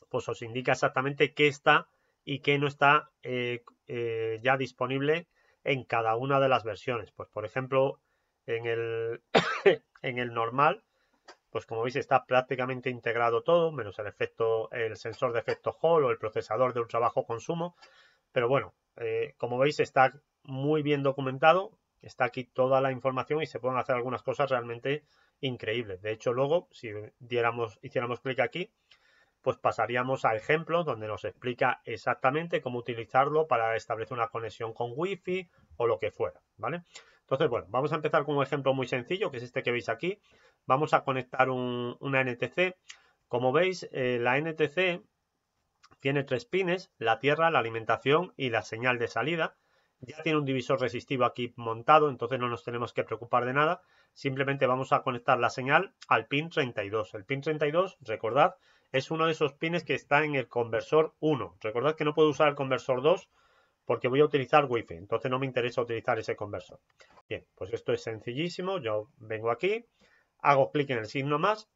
pues os indica exactamente qué está y qué no está eh, eh, ya disponible en cada una de las versiones. Pues, por ejemplo, en el, en el normal, pues como veis está prácticamente integrado todo, menos el efecto, el sensor de efecto Hall o el procesador de ultra bajo consumo. Pero bueno, eh, como veis, está muy bien documentado. Está aquí toda la información y se pueden hacer algunas cosas realmente increíbles. De hecho, luego, si hiciéramos clic aquí, pues pasaríamos a ejemplos donde nos explica exactamente cómo utilizarlo para establecer una conexión con Wi-Fi o lo que fuera, ¿vale? Entonces, bueno, vamos a empezar con un ejemplo muy sencillo, que es este que veis aquí. Vamos a conectar un, una NTC. Como veis, eh, la NTC tiene tres pines, la tierra, la alimentación y la señal de salida. Ya tiene un divisor resistivo aquí montado, entonces no nos tenemos que preocupar de nada. Simplemente vamos a conectar la señal al pin 32. El pin 32, recordad, es uno de esos pines que está en el conversor 1. Recordad que no puedo usar el conversor 2 porque voy a utilizar Wi-Fi, entonces no me interesa utilizar ese conversor. Bien, pues esto es sencillísimo. Yo vengo aquí, hago clic en el signo más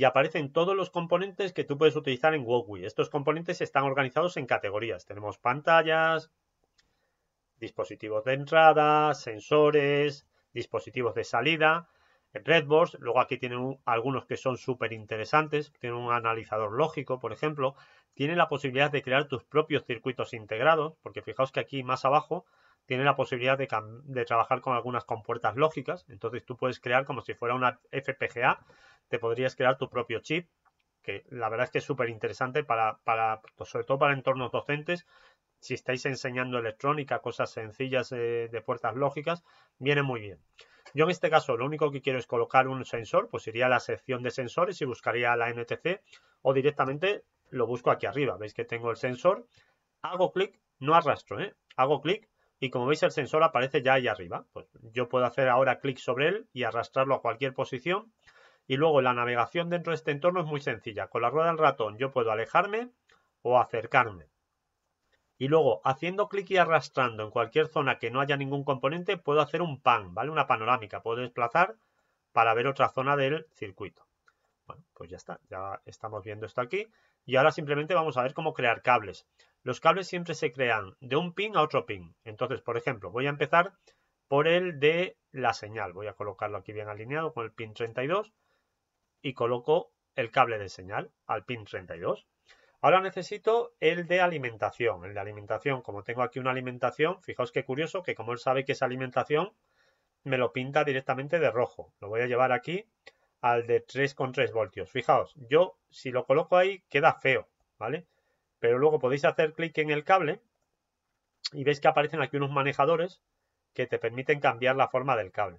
y aparecen todos los componentes que tú puedes utilizar en Wokwi. Estos componentes están organizados en categorías. Tenemos pantallas, dispositivos de entrada, sensores, dispositivos de salida, Redboards. Luego aquí tienen algunos que son súper interesantes. Tiene un analizador lógico, por ejemplo. Tiene la posibilidad de crear tus propios circuitos integrados, porque fijaos que aquí más abajo tiene la posibilidad de, trabajar con algunas compuertas lógicas. Entonces tú puedes crear como si fuera una FPGA, te podrías crear tu propio chip, que la verdad es que es súper interesante para, pues, sobre todo para entornos docentes. Si estáis enseñando electrónica, cosas sencillas eh, de puertas lógicas, viene muy bien. Yo en este caso lo único que quiero es colocar un sensor, pues iría a la sección de sensores y buscaría la NTC o directamente lo busco aquí arriba. Veis que tengo el sensor, hago clic, no arrastro, ¿eh? hago clic y como veis el sensor aparece ya ahí arriba. Pues yo puedo hacer ahora clic sobre él y arrastrarlo a cualquier posición. Y luego la navegación dentro de este entorno es muy sencilla. Con la rueda del ratón yo puedo alejarme o acercarme. Y luego, haciendo clic y arrastrando en cualquier zona que no haya ningún componente, puedo hacer un pan, ¿vale? Una panorámica. Puedo desplazar para ver otra zona del circuito. Bueno, pues ya está. Ya estamos viendo esto aquí. Y ahora simplemente vamos a ver cómo crear cables los cables siempre se crean de un pin a otro pin. Entonces, por ejemplo, voy a empezar por el de la señal. Voy a colocarlo aquí bien alineado con el pin 32 y coloco el cable de señal al pin 32. Ahora necesito el de alimentación. El de alimentación, como tengo aquí una alimentación, fijaos qué curioso que como él sabe que es alimentación, me lo pinta directamente de rojo. Lo voy a llevar aquí al de 3,3 voltios. Fijaos, yo si lo coloco ahí queda feo, ¿vale? Pero luego podéis hacer clic en el cable y veis que aparecen aquí unos manejadores que te permiten cambiar la forma del cable.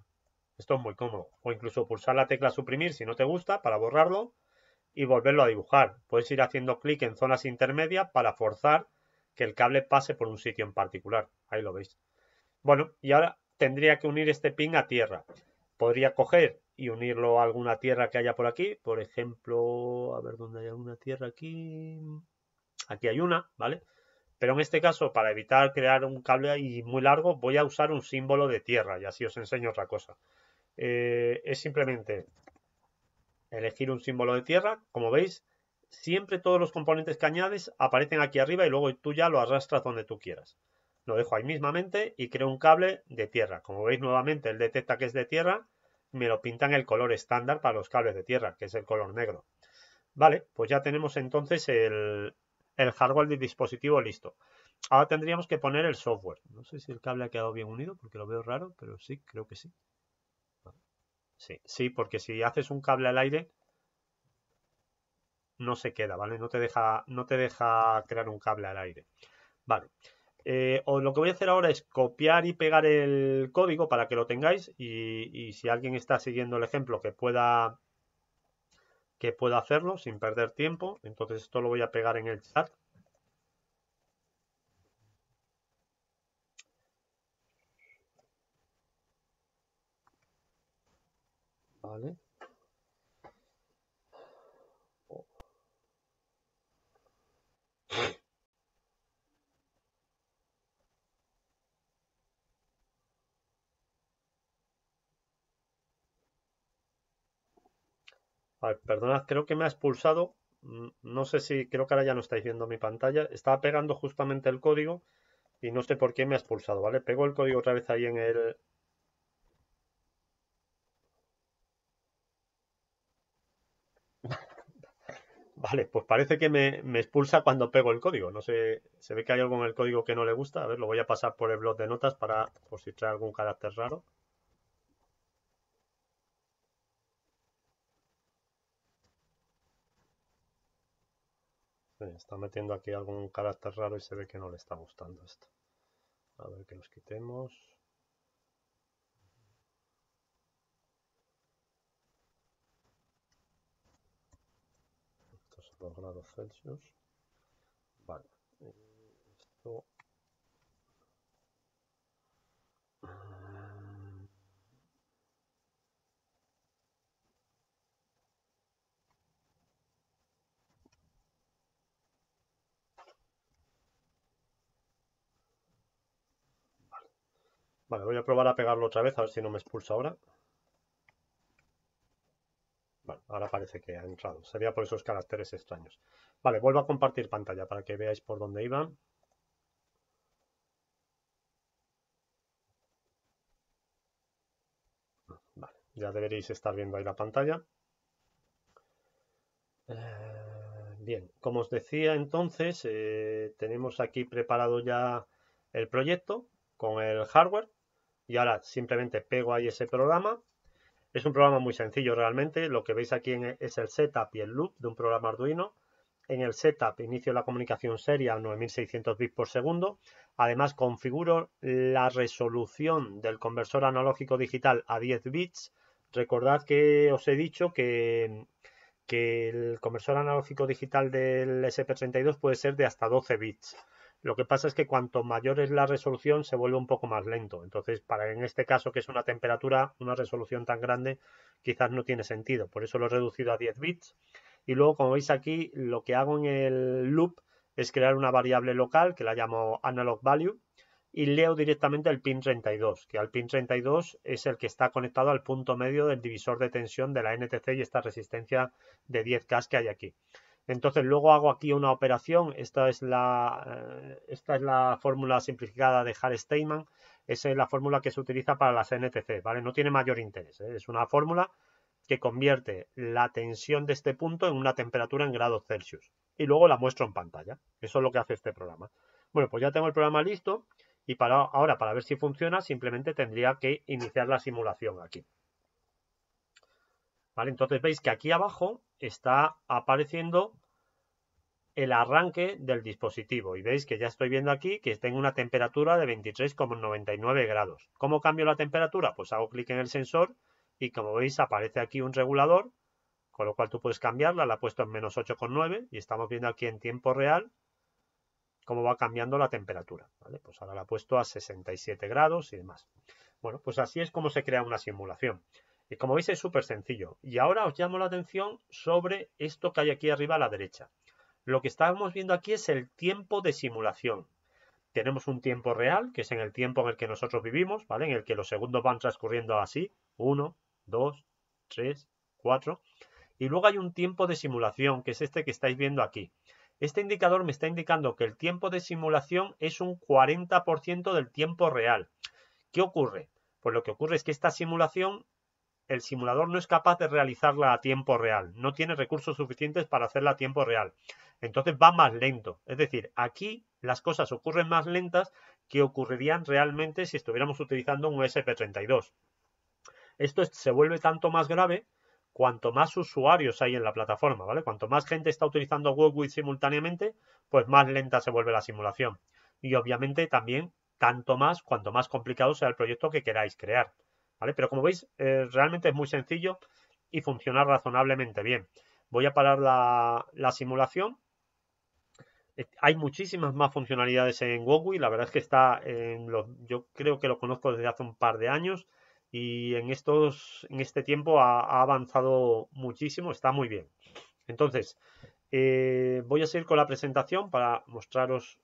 Esto es muy cómodo. O incluso pulsar la tecla suprimir si no te gusta para borrarlo y volverlo a dibujar. Puedes ir haciendo clic en zonas intermedias para forzar que el cable pase por un sitio en particular. Ahí lo veis. Bueno, y ahora tendría que unir este pin a tierra. Podría coger y unirlo a alguna tierra que haya por aquí. Por ejemplo, a ver dónde hay alguna tierra aquí. Aquí hay una, ¿vale? Pero en este caso, para evitar crear un cable ahí muy largo, voy a usar un símbolo de tierra y así os enseño otra cosa. Eh, es simplemente elegir un símbolo de tierra. Como veis, siempre todos los componentes que añades aparecen aquí arriba y luego tú ya lo arrastras donde tú quieras. Lo dejo ahí mismamente y creo un cable de tierra. Como veis nuevamente, el detecta que es de tierra, me lo pintan el color estándar para los cables de tierra, que es el color negro. Vale, pues ya tenemos entonces el, el hardware del dispositivo listo. Ahora tendríamos que poner el software. No sé si el cable ha quedado bien unido porque lo veo raro, pero sí, creo que sí. Sí, sí, porque si haces un cable al aire no se queda, ¿vale? No te deja, no te deja crear un cable al aire. Vale. Eh, o lo que voy a hacer ahora es copiar y pegar el código para que lo tengáis y, y si alguien está siguiendo el ejemplo que pueda que pueda hacerlo sin perder tiempo. Entonces esto lo voy a pegar en el chat. Vale. perdonad, creo que me ha expulsado. Mm, no sé si, creo que ahora ya no estáis viendo mi pantalla. Estaba pegando justamente el código y no sé por qué me ha expulsado, ¿vale? Pego el código otra vez ahí en el... vale, pues parece que me, me, expulsa cuando pego el código. No sé, se ve que hay algo en el código que no le gusta. A ver, lo voy a pasar por el blog de notas para, por si trae algún carácter raro. Está metiendo aquí algún carácter raro y se ve que no le está gustando esto. A ver que los quitemos. Estos los grados Celsius. Vale. Eh, esto Vale, voy a probar a pegarlo otra vez, a ver si no me expulsa ahora. Bueno, ahora parece que ha entrado. Sería por esos caracteres extraños. Vale, vuelvo a compartir pantalla para que veáis por dónde iba. Vale, ya deberéis estar viendo ahí la pantalla. Eh, bien, como os decía entonces, eh, tenemos aquí preparado ya el proyecto con el hardware y ahora simplemente pego ahí ese programa. Es un programa muy sencillo realmente, lo que veis aquí e, es el setup y el loop de un programa Arduino. En el setup inicio la comunicación seria a 9600 bits por segundo. Además configuro la resolución del conversor analógico digital a 10 bits. Recordad que os he dicho que, que el conversor analógico digital del SP32 puede ser de hasta 12 bits. Lo que pasa es que cuanto mayor es la resolución, se vuelve un poco más lento. Entonces, para en este caso, que es una temperatura, una resolución tan grande, quizás no tiene sentido. Por eso lo he reducido a 10 bits. Y luego, como veis aquí, lo que hago en el loop es crear una variable local que la llamo analog value y leo directamente el pin 32, que al pin 32 es el que está conectado al punto medio del divisor de tensión de la NTC y esta resistencia de 10K que hay aquí. Entonces luego hago aquí una operación, esta es la, eh, fórmula simplificada de harris steinman esa es la fórmula que se utiliza para las NTC, ¿vale? No tiene mayor interés, ¿eh? es una fórmula que convierte la tensión de este punto en una temperatura en grados Celsius y luego la muestro en pantalla. Eso es lo que hace este programa. Bueno, pues ya tengo el programa listo y ahora para ver si funciona simplemente tendría que iniciar la simulación aquí. Vale, entonces veis que aquí abajo está apareciendo el arranque del dispositivo y veis que ya estoy viendo aquí que tengo una temperatura de 23,99 grados. ¿Cómo cambio la temperatura? Pues hago clic en el sensor y como veis aparece aquí un regulador con lo cual tú puedes cambiarla, la he puesto en menos 8,9 y estamos viendo aquí en tiempo real cómo va cambiando la temperatura. Pues ahora la he puesto a 67 grados y demás. Bueno, pues así es como se crea una simulación. Y como veis es súper sencillo. Y ahora os llamo la atención sobre esto que hay aquí arriba a la derecha. Lo que estamos viendo aquí es el tiempo de simulación. Tenemos un tiempo real, que es en el tiempo en el que nosotros vivimos, ¿vale? En el que los segundos van transcurriendo así, 1, 2, 3, 4. Y luego hay un tiempo de simulación, que es este que estáis viendo aquí. Este indicador me está indicando que el tiempo de simulación es un 40% del tiempo real. ¿Qué ocurre? Pues lo que ocurre es que esta simulación, el simulador no es capaz de realizarla a tiempo real, no tiene recursos suficientes para hacerla a tiempo real. Entonces va más lento. Es decir, aquí las cosas ocurren más lentas que ocurrirían realmente si estuviéramos utilizando un SP32. Esto se vuelve tanto más grave cuanto más usuarios hay en la plataforma, ¿vale? Cuanto más gente está utilizando WebWith simultáneamente, pues más lenta se vuelve la simulación. Y obviamente también tanto más cuanto más complicado sea el proyecto que queráis crear, ¿vale? Pero como veis, eh, realmente es muy sencillo y funciona razonablemente bien. Voy a parar la, la simulación hay muchísimas más funcionalidades en Huawei, la verdad es que está en los, yo creo que lo conozco desde hace un par de años y en estos, en este tiempo ha, avanzado muchísimo, está muy bien. Entonces, eh, voy a seguir con la presentación para mostraros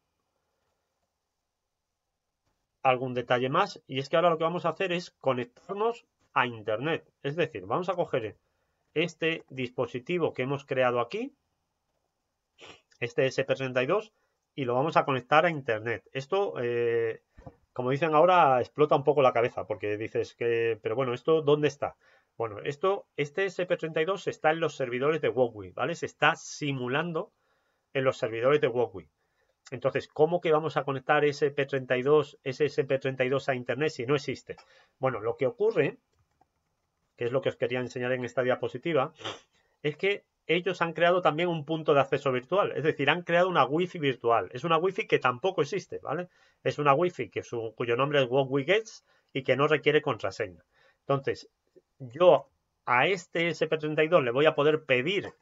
algún detalle más. Y es que ahora lo que vamos a hacer es conectarnos a Internet. Es decir, vamos a coger este dispositivo que hemos creado aquí, este sp 32 y lo vamos a conectar a internet. Esto, eh, como dicen ahora, explota un poco la cabeza porque dices que, pero bueno, esto dónde está. Bueno, esto, este SP32 está en los servidores de Huawei, ¿vale? Se está simulando en los servidores de Huawei. Entonces, ¿cómo que vamos a conectar SP32, ese SP32 a Internet si no existe? Bueno, lo que ocurre, que es lo que os quería enseñar en esta diapositiva, es que ellos han creado también un punto de acceso virtual, es decir, han creado una wifi virtual. Es una wifi que tampoco existe, ¿vale? Es una wifi que su, cuyo nombre es What y que no requiere contraseña. Entonces, yo a este SP32 le voy a poder pedir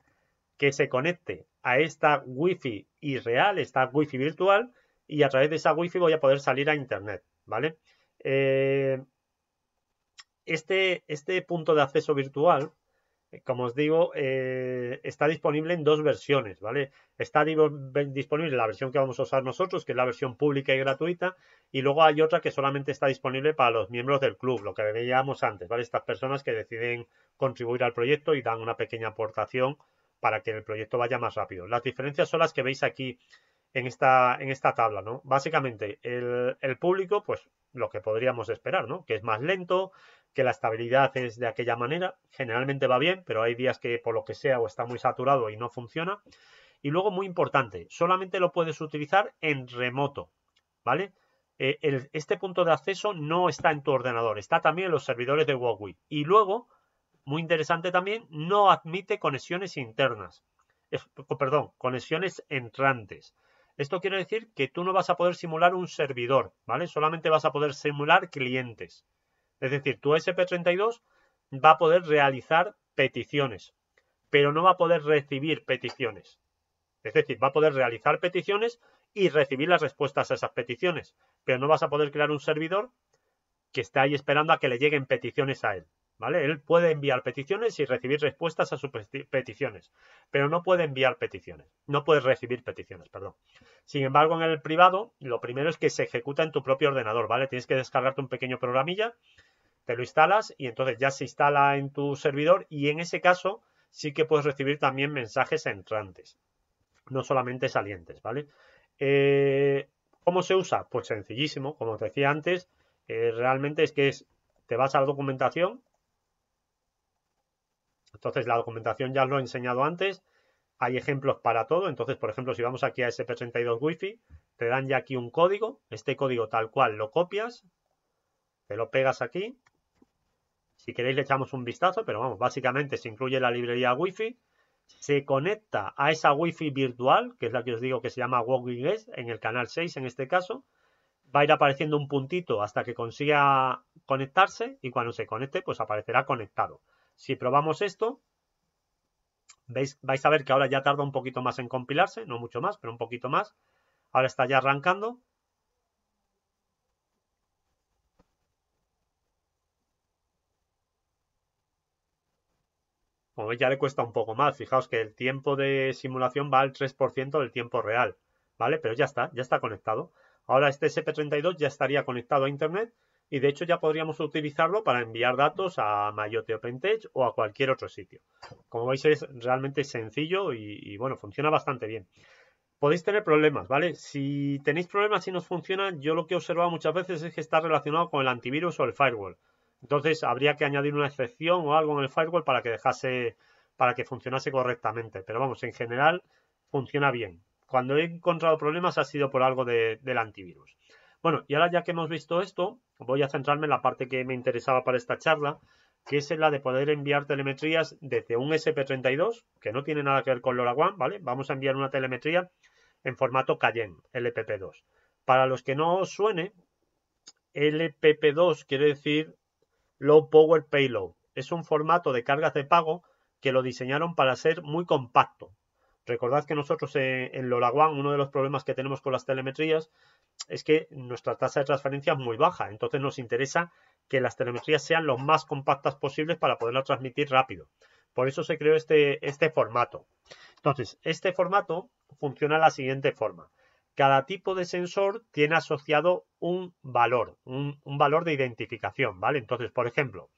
que se conecte a esta wifi irreal, esta wifi virtual, y a través de esa wifi voy a poder salir a internet, ¿vale? Eh, este, este punto de acceso virtual eh, como os digo, eh, está disponible en dos versiones, ¿vale? Está disponible la versión que vamos a usar nosotros, que es la versión pública y gratuita, y luego hay otra que solamente está disponible para los miembros del club, lo que veíamos antes, ¿vale? Estas personas que deciden contribuir al proyecto y dan una pequeña aportación para que el proyecto vaya más rápido. Las diferencias son las que veis aquí en esta, en esta tabla, ¿no? Básicamente, el, el público, pues lo que podríamos esperar, ¿no? Que es más lento, que la estabilidad es de aquella manera, generalmente va bien, pero hay días que por lo que sea o está muy saturado y no funciona. Y luego, muy importante, solamente lo puedes utilizar en remoto, ¿vale? Eh, este punto de acceso no está en tu ordenador, está también en los servidores de Huawei. Y luego, muy interesante también, no admite conexiones internas, perdón, conexiones entrantes. Esto quiere decir que tú no vas a poder simular un servidor, ¿vale? Solamente vas a poder simular clientes. Es decir, tu SP32 va a poder realizar peticiones, pero no va a poder recibir peticiones. Es decir, va a poder realizar peticiones y recibir las respuestas a esas peticiones, pero no vas a poder crear un servidor que está ahí esperando a que le lleguen peticiones a él. ¿Vale? Él puede enviar peticiones y recibir respuestas a sus peticiones, pero no puede enviar peticiones, no puede recibir peticiones, perdón. Sin embargo, en el privado, lo primero es que se ejecuta en tu propio ordenador, ¿vale? Tienes que descargarte un pequeño programilla te lo instalas y entonces ya se instala en tu servidor y en ese caso sí que puedes recibir también mensajes entrantes, no solamente salientes, ¿vale? Eh, ¿Cómo se usa? Pues sencillísimo, como os decía antes, eh, realmente es que es, te vas a la documentación, entonces la documentación ya lo he enseñado antes, hay ejemplos para todo, entonces por ejemplo si vamos aquí a SP32 wifi te dan ya aquí un código, este código tal cual lo copias, te lo pegas aquí si queréis le echamos un vistazo, pero vamos, básicamente se incluye la librería Wi-Fi, se conecta a esa Wi-Fi virtual, que es la que os digo que se llama Walking en el canal 6 en este caso, va a ir apareciendo un puntito hasta que consiga conectarse y cuando se conecte pues aparecerá conectado. Si probamos esto, vais a ver que ahora ya tarda un poquito más en compilarse, no mucho más, pero un poquito más. Ahora está ya arrancando veis, ya le cuesta un poco más. Fijaos que el tiempo de simulación va al 3% del tiempo real, ¿vale? Pero ya está, ya está conectado. Ahora este SP32 ya estaría conectado a Internet y de hecho ya podríamos utilizarlo para enviar datos a Mayotte OpenTech o a cualquier otro sitio. Como veis es realmente sencillo y, bueno, funciona bastante bien. Podéis tener problemas, ¿vale? Si tenéis problemas y no funciona, yo lo que he observado muchas veces es que está relacionado con el antivirus o el firewall. Entonces habría que añadir una excepción o algo en el firewall para que dejase, para que funcionase correctamente. Pero vamos, en general funciona bien. Cuando he encontrado problemas ha sido por algo del antivirus. Bueno, y ahora ya que hemos visto esto, voy a centrarme en la parte que me interesaba para esta charla, que es la de poder enviar telemetrías desde un SP32, que no tiene nada que ver con LoRaWAN, ¿vale? Vamos a enviar una telemetría en formato Cayenne, LPP2. Para los que no os suene, LPP2 quiere decir Low Power Payload. Es un formato de cargas de pago que lo diseñaron para ser muy compacto. Recordad que nosotros eh, en LoRaWAN uno de los problemas que tenemos con las telemetrías es que nuestra tasa de transferencia es muy baja. Entonces nos interesa que las telemetrías sean lo más compactas posibles para poderlas transmitir rápido. Por eso se creó este, este formato. Entonces, este formato funciona de la siguiente forma cada tipo de sensor tiene asociado un valor, un, valor de identificación, ¿vale? Entonces, por ejemplo,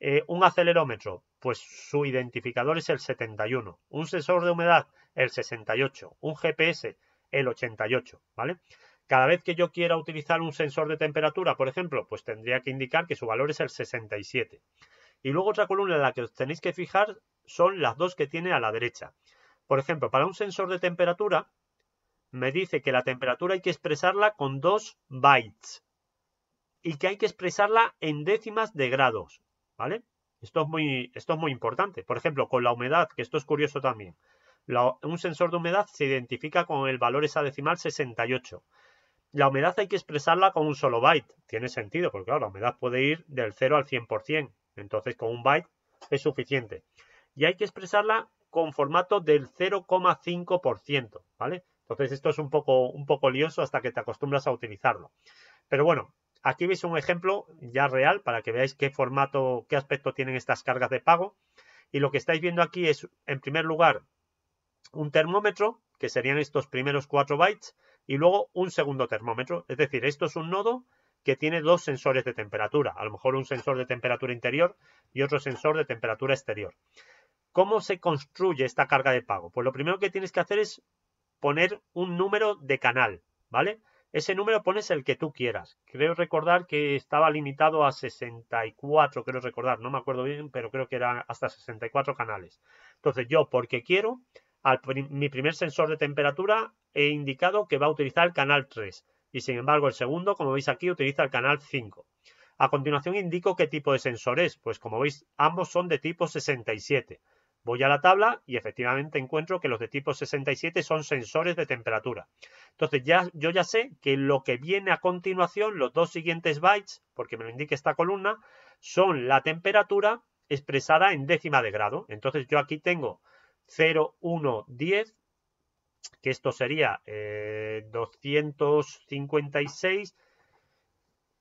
eh, un acelerómetro, pues su identificador es el 71, un sensor de humedad, el 68, un GPS, el 88, ¿vale? Cada vez que yo quiera utilizar un sensor de temperatura, por ejemplo, pues tendría que indicar que su valor es el 67. Y luego otra columna en la que os tenéis que fijar son las dos que tiene a la derecha. Por ejemplo, para un sensor de temperatura, me dice que la temperatura hay que expresarla con dos bytes y que hay que expresarla en décimas de grados, ¿vale? Esto es muy, esto es muy importante. Por ejemplo, con la humedad, que esto es curioso también. un sensor de humedad se identifica con el valor hexadecimal 68. La humedad hay que expresarla con un solo byte. Tiene sentido, porque la humedad puede ir del 0 al 100%. Entonces, con un byte es suficiente. Y hay que expresarla con formato del 0,5%, ¿vale? Entonces esto es un poco, un poco lioso hasta que te acostumbras a utilizarlo. Pero bueno, aquí veis un ejemplo ya real para que veáis qué formato, qué aspecto tienen estas cargas de pago. Y lo que estáis viendo aquí es, en primer lugar, un termómetro, que serían estos primeros 4 bytes, y luego un segundo termómetro. Es decir, esto es un nodo que tiene dos sensores de temperatura, a lo mejor un sensor de temperatura interior y otro sensor de temperatura exterior. ¿Cómo se construye esta carga de pago? Pues lo primero que tienes que hacer es poner un número de canal, ¿vale? Ese número pones el que tú quieras. Creo recordar que estaba limitado a 64, creo recordar, no me acuerdo bien, pero creo que era hasta 64 canales. Entonces yo, porque quiero, al, mi primer sensor de temperatura he indicado que va a utilizar el canal 3 y sin embargo el segundo, como veis aquí, utiliza el canal 5. A continuación indico qué tipo de sensor es, pues como veis ambos son de tipo 67. Voy a la tabla y efectivamente encuentro que los de tipo 67 son sensores de temperatura. Entonces ya, yo ya sé que lo que viene a continuación, los dos siguientes bytes, porque me lo indique esta columna, son la temperatura expresada en décima de grado. Entonces yo aquí tengo 0, 1, 10, que esto sería 256, eh,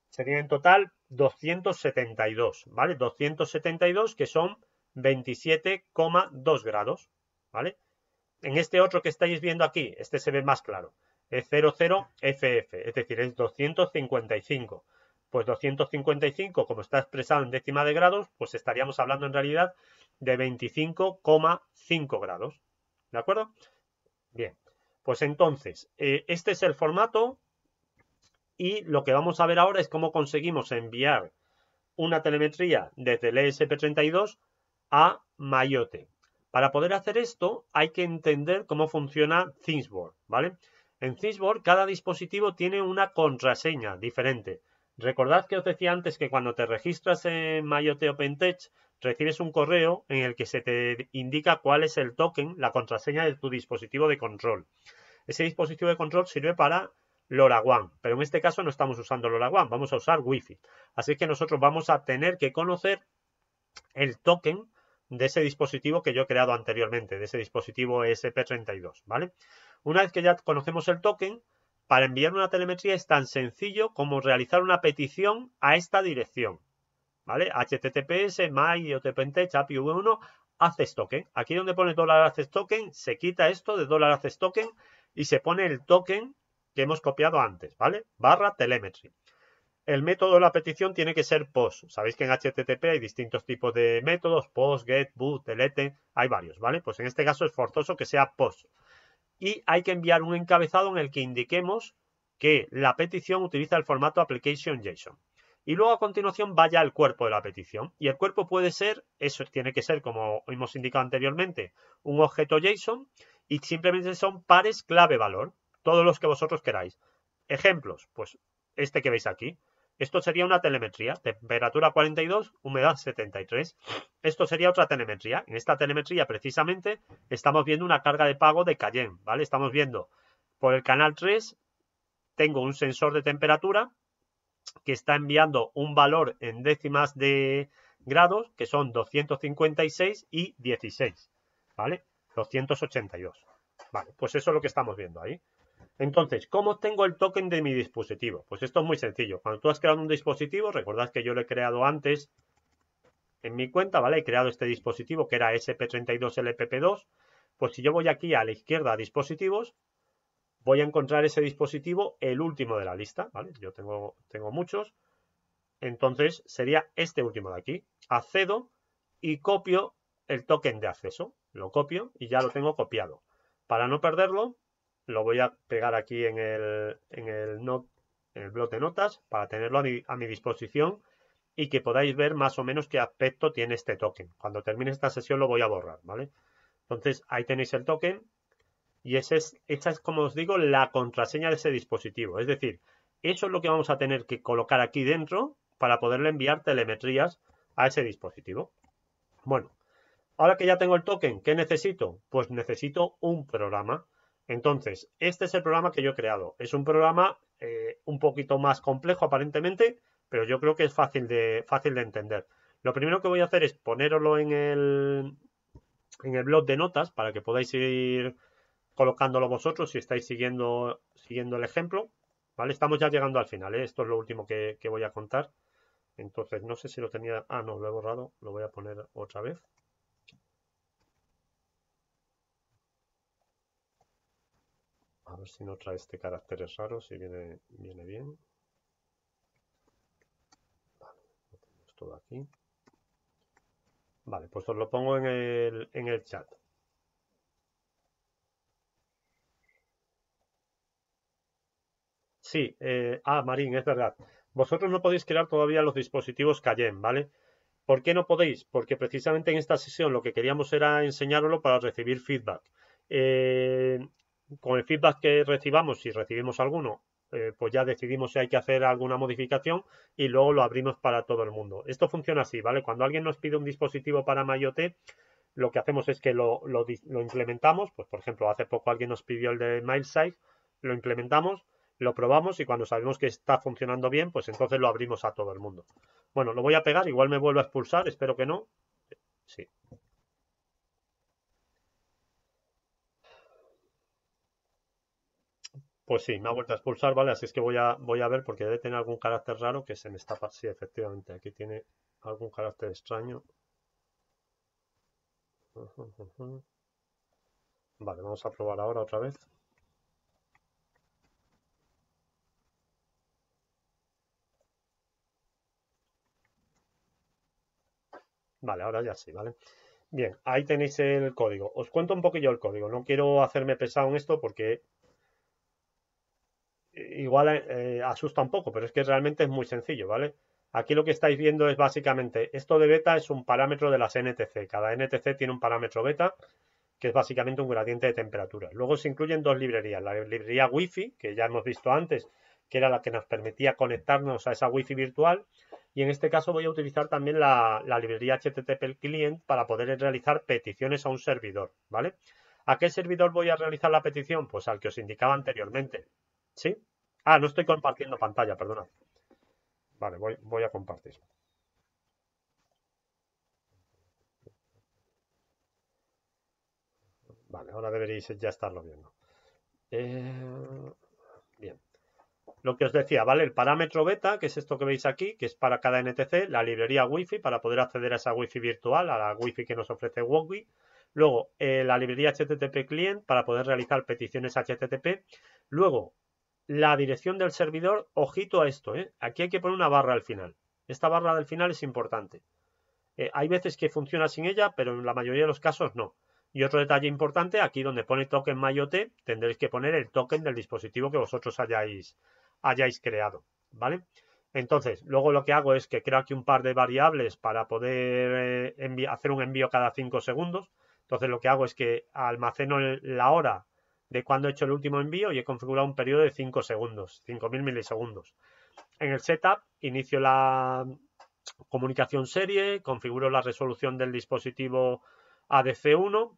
sería en total 272, ¿vale? 272 que son 27,2 grados, ¿vale? En este otro que estáis viendo aquí, este se ve más claro, es 00FF, es decir, es 255. Pues 255, como está expresado en décima de grados, pues estaríamos hablando en realidad de 25,5 grados, ¿de acuerdo? Bien, pues entonces, eh, este es el formato y lo que vamos a ver ahora es cómo conseguimos enviar una telemetría desde el ESP32 a Mayotte. Para poder hacer esto hay que entender cómo funciona Thingsboard, ¿vale? En Thingsboard cada dispositivo tiene una contraseña diferente. Recordad que os decía antes que cuando te registras en Mayotte OpenTech, recibes un correo en el que se te indica cuál es el token, la contraseña de tu dispositivo de control. Ese dispositivo de control sirve para LoRaWAN, pero en este caso no estamos usando LoRaWAN, vamos a usar Wi-Fi. Así que nosotros vamos a tener que conocer el token de ese dispositivo que yo he creado anteriormente, de ese dispositivo sp 32 ¿vale? Una vez que ya conocemos el token, para enviar una telemetría es tan sencillo como realizar una petición a esta dirección, ¿vale? HTTPS, MY, API V1, haces Token. Aquí donde pone dólar Token, se quita esto de dólar Token y se pone el token que hemos copiado antes, ¿vale? Barra telemetry. El método de la petición tiene que ser POST. Sabéis que en HTTP hay distintos tipos de métodos, POST, GET, BOOT, DELETE, hay varios, ¿vale? Pues en este caso es forzoso que sea POST. Y hay que enviar un encabezado en el que indiquemos que la petición utiliza el formato Application JSON. Y luego a continuación vaya el cuerpo de la petición. Y el cuerpo puede ser, eso tiene que ser como hemos indicado anteriormente, un objeto JSON y simplemente son pares clave valor, todos los que vosotros queráis. Ejemplos, pues este que veis aquí, esto sería una telemetría, temperatura 42, humedad 73. Esto sería otra telemetría. En esta telemetría, precisamente, estamos viendo una carga de pago de Cayenne, ¿vale? Estamos viendo por el canal 3, tengo un sensor de temperatura que está enviando un valor en décimas de grados, que son 256 y 16, ¿vale? 282. Vale, pues eso es lo que estamos viendo ahí. Entonces, ¿cómo tengo el token de mi dispositivo? Pues esto es muy sencillo. Cuando tú has creado un dispositivo, recordad que yo lo he creado antes en mi cuenta, ¿vale? He creado este dispositivo que era SP32LPP2. Pues si yo voy aquí a la izquierda a dispositivos, voy a encontrar ese dispositivo el último de la lista, ¿vale? Yo tengo, tengo muchos. Entonces sería este último de aquí. Accedo y copio el token de acceso. Lo copio y ya lo tengo copiado. Para no perderlo, lo voy a pegar aquí en el, en el, blog de notas para tenerlo a mi, disposición y que podáis ver más o menos qué aspecto tiene este token. Cuando termine esta sesión lo voy a borrar, ¿vale? Entonces ahí tenéis el token y ese es, esa es, como os digo, la contraseña de ese dispositivo. Es decir, eso es lo que vamos a tener que colocar aquí dentro para poderle enviar telemetrías a ese dispositivo. Bueno, ahora que ya tengo el token, ¿qué necesito? Pues necesito un programa. Entonces, este es el programa que yo he creado. Es un programa eh, un poquito más complejo aparentemente, pero yo creo que es fácil de, entender. Lo primero que voy a hacer es ponerlo en el, en el blog de notas para que podáis ir colocándolo vosotros si estáis siguiendo, siguiendo el ejemplo. ¿Vale? Estamos ya llegando al final. ¿eh? Esto es lo último que, que voy a contar. Entonces, no sé si lo tenía. Ah, no, lo he borrado. Lo voy a poner otra vez. A ver si no trae este es raro. si viene, viene bien. Vale, todo aquí. Vale, pues os lo pongo en el, chat. Sí, eh, ah, Marín, es verdad. Vosotros no podéis crear todavía los dispositivos Cayenne, ¿vale? ¿Por qué no podéis? Porque precisamente en esta sesión lo que queríamos era enseñároslo para recibir feedback. Eh, con el feedback que recibamos, si recibimos alguno, eh, pues ya decidimos si hay que hacer alguna modificación y luego lo abrimos para todo el mundo. Esto funciona así, ¿vale? Cuando alguien nos pide un dispositivo para MyOT, lo que hacemos es que lo, implementamos, pues por ejemplo, hace poco alguien nos pidió el de Milesight, lo implementamos, lo probamos y cuando sabemos que está funcionando bien, pues entonces lo abrimos a todo el mundo. Bueno, lo voy a pegar, igual me vuelvo a expulsar, espero que no. Sí, Pues sí, me ha vuelto a expulsar, ¿vale? Así es que voy a, voy a ver porque debe tener algún carácter raro que se me está... Sí, efectivamente, aquí tiene algún carácter extraño. Vale, vamos a probar ahora otra vez. Vale, ahora ya sí, ¿vale? Bien, ahí tenéis el código. Os cuento un poquillo el código. No quiero hacerme pesado en esto porque igual eh, eh, asusta un poco, pero es que realmente es muy sencillo, ¿vale? Aquí lo que estáis viendo es básicamente, esto de beta es un parámetro de las NTC. Cada NTC tiene un parámetro beta, que es básicamente un gradiente de temperatura. Luego se incluyen dos librerías, la librería Wi-Fi, que ya hemos visto antes, que era la que nos permitía conectarnos a esa Wi-Fi virtual. Y en este caso voy a utilizar también la, librería HTTP client para poder realizar peticiones a un servidor, ¿vale? ¿A qué servidor voy a realizar la petición? Pues al que os indicaba anteriormente, ¿Sí? Ah, no estoy compartiendo pantalla, perdona. Vale, voy, a compartir. Vale, ahora deberéis ya estarlo viendo. Eh, bien. Lo que os decía, ¿vale? El parámetro beta, que es esto que veis aquí, que es para cada NTC, la librería Wi-Fi para poder acceder a esa Wi-Fi virtual, a la Wi-Fi que nos ofrece WOGWI. Luego, eh, la librería HTTP client para poder realizar peticiones HTTP. Luego, la dirección del servidor, ojito a esto, ¿eh? aquí hay que poner una barra al final. Esta barra del final es importante. Eh, hay veces que funciona sin ella, pero en la mayoría de los casos no. Y otro detalle importante, aquí donde pone token MyOT, tendréis que poner el token del dispositivo que vosotros hayáis, hayáis creado, ¿vale? Entonces, luego lo que hago es que creo aquí un par de variables para poder eh, hacer un envío cada 5 segundos. Entonces, lo que hago es que almaceno la hora de cuando he hecho el último envío y he configurado un periodo de 5 segundos, 5000 milisegundos. En el setup inicio la comunicación serie, configuro la resolución del dispositivo ADC1,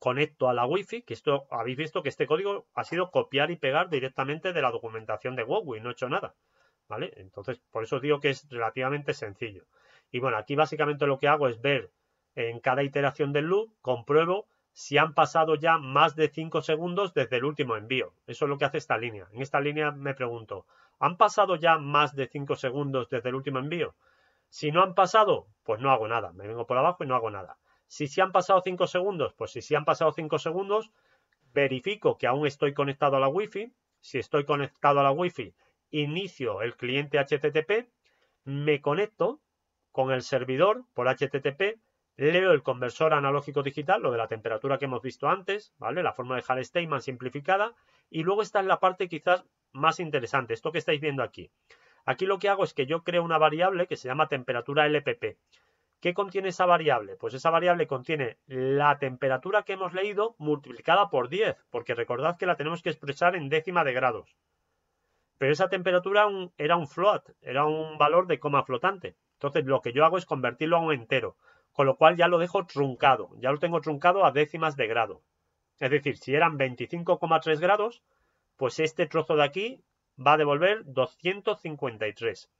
conecto a la Wi-Fi, que esto habéis visto que este código ha sido copiar y pegar directamente de la documentación de Huawei, no he hecho nada, ¿vale? Entonces, por eso os digo que es relativamente sencillo. Y bueno, aquí básicamente lo que hago es ver en cada iteración del loop, compruebo si han pasado ya más de 5 segundos desde el último envío. Eso es lo que hace esta línea. En esta línea me pregunto, ¿han pasado ya más de 5 segundos desde el último envío? Si no han pasado, pues no hago nada. Me vengo por abajo y no hago nada. Si se han pasado 5 segundos, pues si sí han pasado 5 segundos, verifico que aún estoy conectado a la Wi-Fi. Si estoy conectado a la Wi-Fi, inicio el cliente HTTP, me conecto con el servidor por HTTP, Leo el conversor analógico digital, lo de la temperatura que hemos visto antes, ¿vale? La forma de hall más simplificada. Y luego está en la parte quizás más interesante, esto que estáis viendo aquí. Aquí lo que hago es que yo creo una variable que se llama temperatura LPP. ¿Qué contiene esa variable? Pues esa variable contiene la temperatura que hemos leído multiplicada por 10, porque recordad que la tenemos que expresar en décima de grados. Pero esa temperatura era un float, era un valor de coma flotante. Entonces lo que yo hago es convertirlo a un entero con lo cual ya lo dejo truncado, ya lo tengo truncado a décimas de grado. Es decir, si eran 25,3 grados, pues este trozo de aquí va a devolver 253.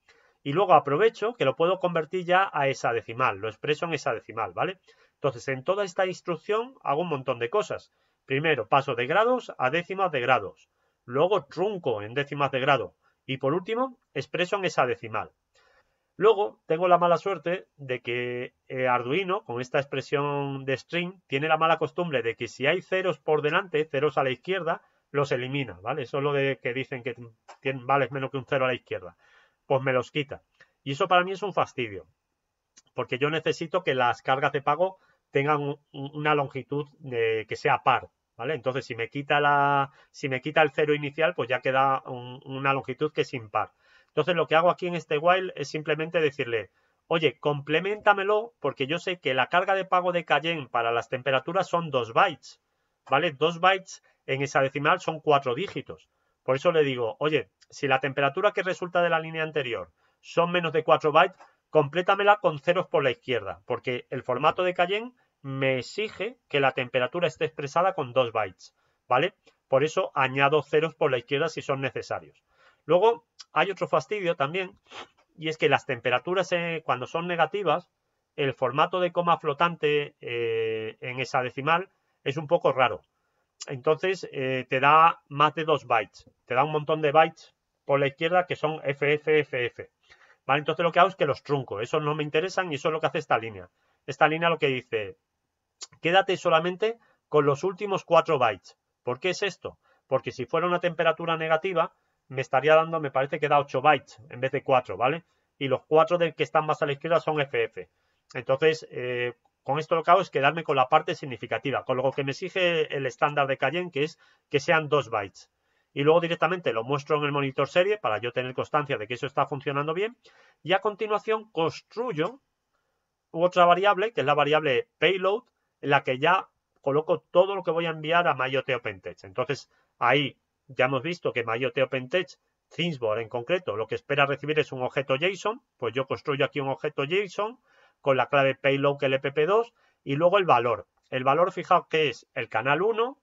Y luego aprovecho que lo puedo convertir ya a esa decimal, lo expreso en esa decimal, ¿vale? Entonces, en toda esta instrucción hago un montón de cosas. Primero, paso de grados a décimas de grados. Luego, trunco en décimas de grado. Y por último, expreso en esa decimal. Luego tengo la mala suerte de que eh, Arduino, con esta expresión de string, tiene la mala costumbre de que si hay ceros por delante, ceros a la izquierda, los elimina, ¿vale? Eso es lo de que dicen que tienen, vales menos que un cero a la izquierda. Pues me los quita. Y eso para mí es un fastidio, porque yo necesito que las cargas de pago tengan una longitud de, que sea par, ¿vale? Entonces, si me quita la, si me quita el cero inicial, pues ya queda una longitud que es impar. Entonces lo que hago aquí en este while es simplemente decirle, oye, complementamelo porque yo sé que la carga de pago de Cayenne para las temperaturas son 2 bytes, ¿vale? 2 bytes en esa decimal son cuatro dígitos. Por eso le digo, oye, si la temperatura que resulta de la línea anterior son menos de 4 bytes, complétamela con ceros por la izquierda, porque el formato de Cayenne me exige que la temperatura esté expresada con 2 bytes, ¿vale? Por eso añado ceros por la izquierda si son necesarios. Luego hay otro fastidio también, y es que las temperaturas eh, cuando son negativas, el formato de coma flotante eh, en esa decimal es un poco raro. Entonces eh, te da más de 2 bytes, te da un montón de bytes por la izquierda que son FFFF. Vale, entonces lo que hago es que los trunco, Eso no me interesan y eso es lo que hace esta línea. Esta línea lo que dice, quédate solamente con los últimos 4 bytes. ¿Por qué es esto? Porque si fuera una temperatura negativa, me estaría dando, me parece que da 8 bytes en vez de 4, ¿vale? Y los 4 del que están más a la izquierda son FF. Entonces, eh, con esto lo que hago es quedarme con la parte significativa, con lo que me exige el estándar de Cayenne, que es que sean 2 bytes. Y luego directamente lo muestro en el monitor serie para yo tener constancia de que eso está funcionando bien. Y a continuación construyo otra variable, que es la variable payload, en la que ya coloco todo lo que voy a enviar a MyOT OpenText. Entonces, ahí ya hemos visto que Mayotte OpenTech, Thingsboard en concreto, lo que espera recibir es un objeto JSON. Pues yo construyo aquí un objeto JSON con la clave payload que el pp e 2 y luego el valor. El valor, fijaos que es el canal 1,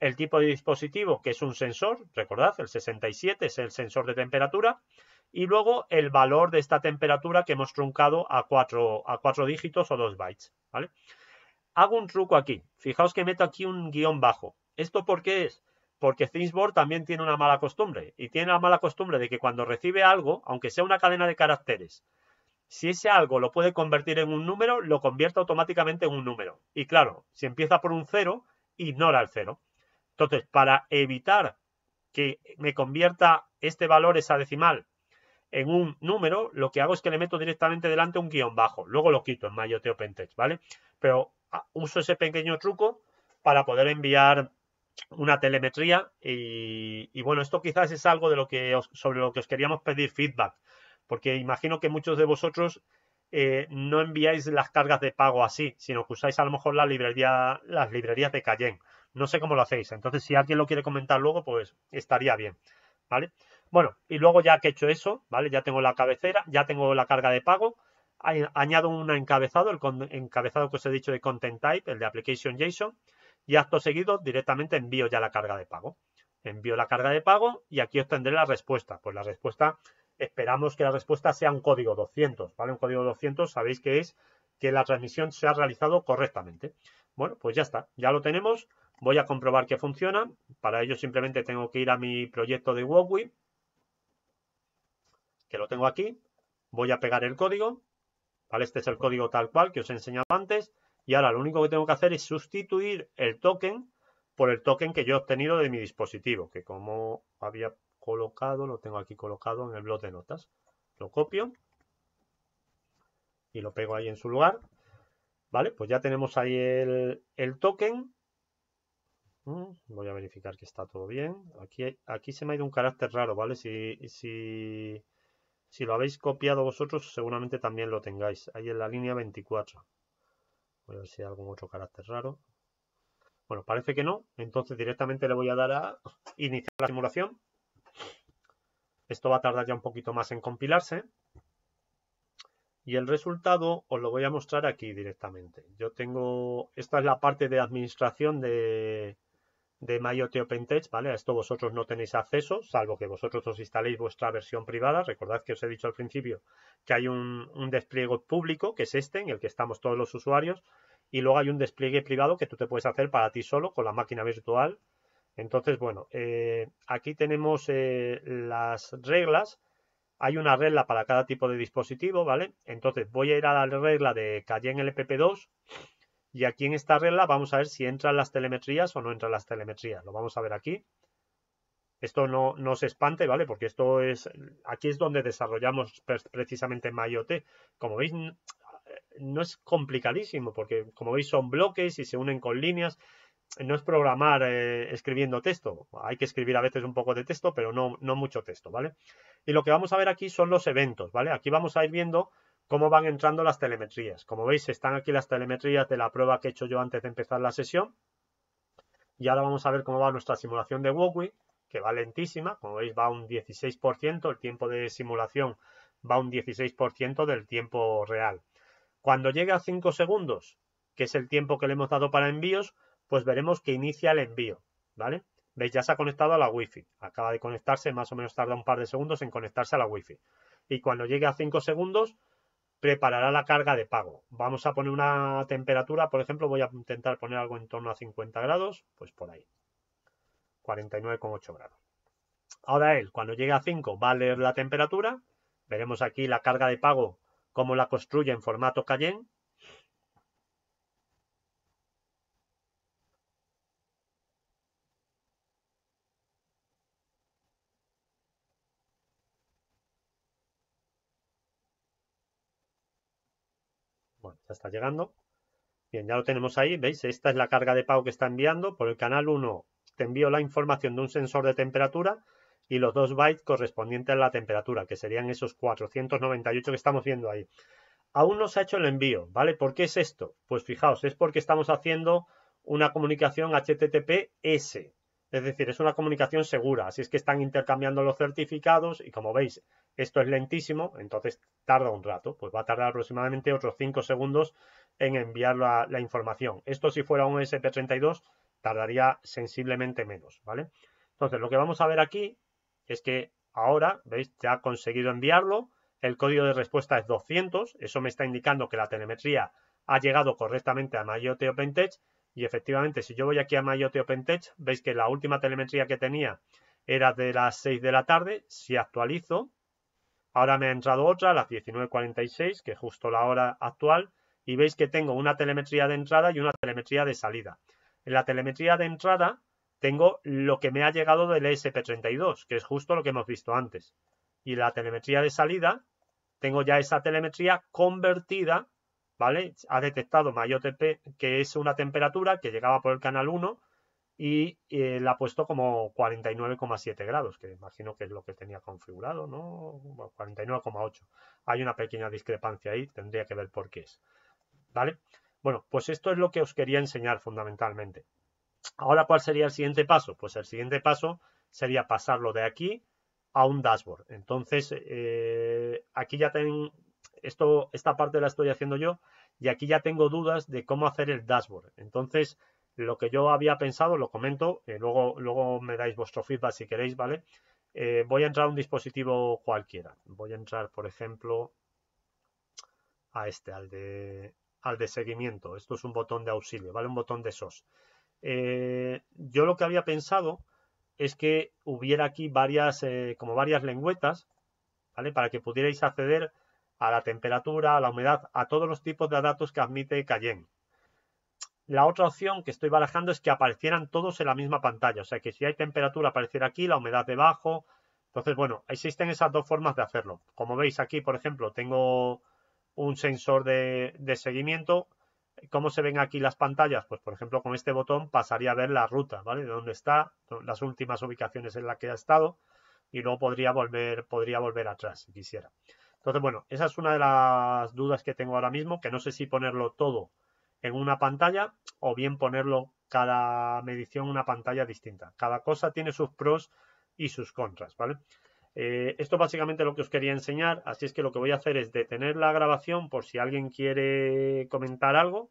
el tipo de dispositivo que es un sensor, recordad, el 67 es el sensor de temperatura, y luego el valor de esta temperatura que hemos truncado a 4 a cuatro dígitos o 2 bytes. Hago un truco aquí. Fijaos que meto aquí un guión bajo. ¿Esto por qué es? porque Thingsboard también tiene una mala costumbre y tiene la mala costumbre de que cuando recibe algo, aunque sea una cadena de caracteres, si ese algo lo puede convertir en un número, lo convierte automáticamente en un número. Y claro, si empieza por un cero, ignora el cero. Entonces, para evitar que me convierta este valor esa decimal, en un número, lo que hago es que le meto directamente delante un guión bajo. Luego lo quito en Open ¿vale? Pero ah, uso ese pequeño truco para poder enviar una telemetría y, bueno, esto quizás es algo de lo que sobre lo que os queríamos pedir feedback, porque imagino que muchos de vosotros eh, no enviáis las cargas de pago así, sino que usáis a lo mejor la librería, las librerías de Cayenne. No sé cómo lo hacéis. Entonces, si alguien lo quiere comentar luego, pues estaría bien. ¿Vale? Bueno, y luego ya que he hecho eso, ¿vale? Ya tengo la cabecera, ya tengo la carga de pago. Añado un encabezado, el encabezado que os he dicho de Content Type, el de Application JSON y acto seguido directamente envío ya la carga de pago. Envío la carga de pago y aquí obtendré la respuesta. Pues la respuesta, esperamos que la respuesta sea un código 200, ¿vale? Un código 200 sabéis que es que la transmisión se ha realizado correctamente. Bueno, pues ya está, ya lo tenemos. Voy a comprobar que funciona. Para ello simplemente tengo que ir a mi proyecto de Huawei, que lo tengo aquí. Voy a pegar el código. ¿Vale? Este es el código tal cual que os he enseñado antes y ahora lo único que tengo que hacer es sustituir el token por el token que yo he obtenido de mi dispositivo, que como había colocado, lo tengo aquí colocado en el bloc de notas. Lo copio y lo pego ahí en su lugar. Vale, pues ya tenemos ahí el, token. Mm, voy a verificar que está todo bien. Aquí, aquí se me ha ido un carácter raro, ¿vale? Si, si, si lo habéis copiado vosotros, seguramente también lo tengáis. Ahí en la línea 24 a ver si hay algún otro carácter raro. Bueno, parece que no. Entonces directamente le voy a dar a iniciar la simulación. Esto va a tardar ya un poquito más en compilarse. Y el resultado os lo voy a mostrar aquí directamente. Yo tengo... Esta es la parte de administración de, de MyOT OpenTech, ¿vale? A esto vosotros no tenéis acceso, salvo que vosotros os instaléis vuestra versión privada. Recordad que os he dicho al principio que hay un, despliegue público, que es este, en el que estamos todos los usuarios, y luego hay un despliegue privado que tú te puedes hacer para ti solo con la máquina virtual. Entonces, bueno, eh, aquí tenemos eh, las reglas. Hay una regla para cada tipo de dispositivo, ¿vale? Entonces voy a ir a la regla de Cayenne LPP2 y aquí en esta regla vamos a ver si entran las telemetrías o no entran las telemetrías. Lo vamos a ver aquí. Esto no, no se espante, ¿vale? Porque esto es, aquí es donde desarrollamos precisamente MyOT. Como veis, no es complicadísimo, porque como veis son bloques y se unen con líneas. No es programar eh, escribiendo texto. Hay que escribir a veces un poco de texto, pero no mucho texto, ¿vale? Y lo que vamos a ver aquí son los eventos, ¿vale? Aquí vamos a ir viendo cómo van entrando las telemetrías. Como veis, están aquí las telemetrías de la prueba que he hecho yo antes de empezar la sesión. Y ahora vamos a ver cómo va nuestra simulación de Huawei, que va lentísima. Como veis, va un 16%. El tiempo de simulación va un 16% del tiempo real. Cuando llegue a 5 segundos, que es el tiempo que le hemos dado para envíos, pues veremos que inicia el envío, ¿vale? Veis, ya se ha conectado a la Wi-Fi. Acaba de conectarse, más o menos tarda un par de segundos en conectarse a la Wi-Fi. Y cuando llegue a 5 segundos, preparará la carga de pago. Vamos a poner una temperatura, por ejemplo, voy a intentar poner algo en torno a 50 grados, pues por ahí, 49,8 grados. Ahora él, cuando llegue a 5, va a leer la temperatura, veremos aquí la carga de pago, cómo la construye en formato Cayenne, está llegando. Bien, ya lo tenemos ahí. ¿Veis? Esta es la carga de pago que está enviando. Por el canal 1 te envío la información de un sensor de temperatura y los dos bytes correspondientes a la temperatura, que serían esos 498 que estamos viendo ahí. Aún no se ha hecho el envío, ¿vale? ¿Por qué es esto? Pues fijaos, es porque estamos haciendo una comunicación HTTPS, es decir, es una comunicación segura. Así es que están intercambiando los certificados y como veis, esto es lentísimo, entonces tarda un rato. Pues va a tardar aproximadamente otros 5 segundos en enviar la, información. Esto si fuera un SP32 tardaría sensiblemente menos, ¿vale? Entonces, lo que vamos a ver aquí es que ahora, ¿veis? Ya ha conseguido enviarlo. El código de respuesta es 200. Eso me está indicando que la telemetría ha llegado correctamente a MyOT OpenTech. Y efectivamente, si yo voy aquí a Mayote opentech veis que la última telemetría que tenía era de las 6 de la tarde. Si actualizo, ahora me ha entrado otra a las 19.46, que es justo la hora actual, y veis que tengo una telemetría de entrada y una telemetría de salida. En la telemetría de entrada tengo lo que me ha llegado del e sp 32 que es justo lo que hemos visto antes. Y la telemetría de salida, tengo ya esa telemetría convertida ¿vale? Ha detectado MyOTP, que es una temperatura que llegaba por el canal 1 y eh, la ha puesto como 49,7 grados, que imagino que es lo que tenía configurado, ¿no? 49,8. Hay una pequeña discrepancia ahí, tendría que ver por qué es, ¿vale? Bueno, pues esto es lo que os quería enseñar fundamentalmente. Ahora, ¿cuál sería el siguiente paso? Pues el siguiente paso sería pasarlo de aquí a un dashboard. Entonces, eh, aquí ya tengo esto, esta parte la estoy haciendo yo y aquí ya tengo dudas de cómo hacer el dashboard. Entonces, lo que yo había pensado, lo comento, eh, luego, luego me dais vuestro feedback si queréis, ¿vale? Eh, voy a entrar a un dispositivo cualquiera. Voy a entrar, por ejemplo, a este, al de, al de seguimiento. Esto es un botón de auxilio, ¿vale? Un botón de SOS. Eh, yo lo que había pensado es que hubiera aquí varias, como varias lengüetas, ¿vale? Para que pudierais acceder a la temperatura, a la humedad, a todos los tipos de datos que admite Cayenne. La otra opción que estoy barajando es que aparecieran todos en la misma pantalla, o sea que si hay temperatura apareciera aquí, la humedad debajo. Entonces, bueno, existen esas dos formas de hacerlo. Como veis aquí, por ejemplo, tengo un sensor de, seguimiento ¿Cómo se ven aquí las pantallas? Pues, por ejemplo, con este botón pasaría a ver la ruta, ¿vale? De dónde está, las últimas ubicaciones en las que ha estado y luego podría volver, podría volver atrás si quisiera. Entonces, bueno, esa es una de las dudas que tengo ahora mismo, que no sé si ponerlo todo en una pantalla o bien ponerlo cada medición en una pantalla distinta. Cada cosa tiene sus pros y sus contras, ¿vale? Eh, esto es básicamente lo que os quería enseñar, así es que lo que voy a hacer es detener la grabación por si alguien quiere comentar algo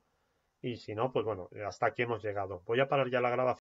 y si no, pues bueno, hasta aquí hemos llegado. Voy a parar ya la grabación.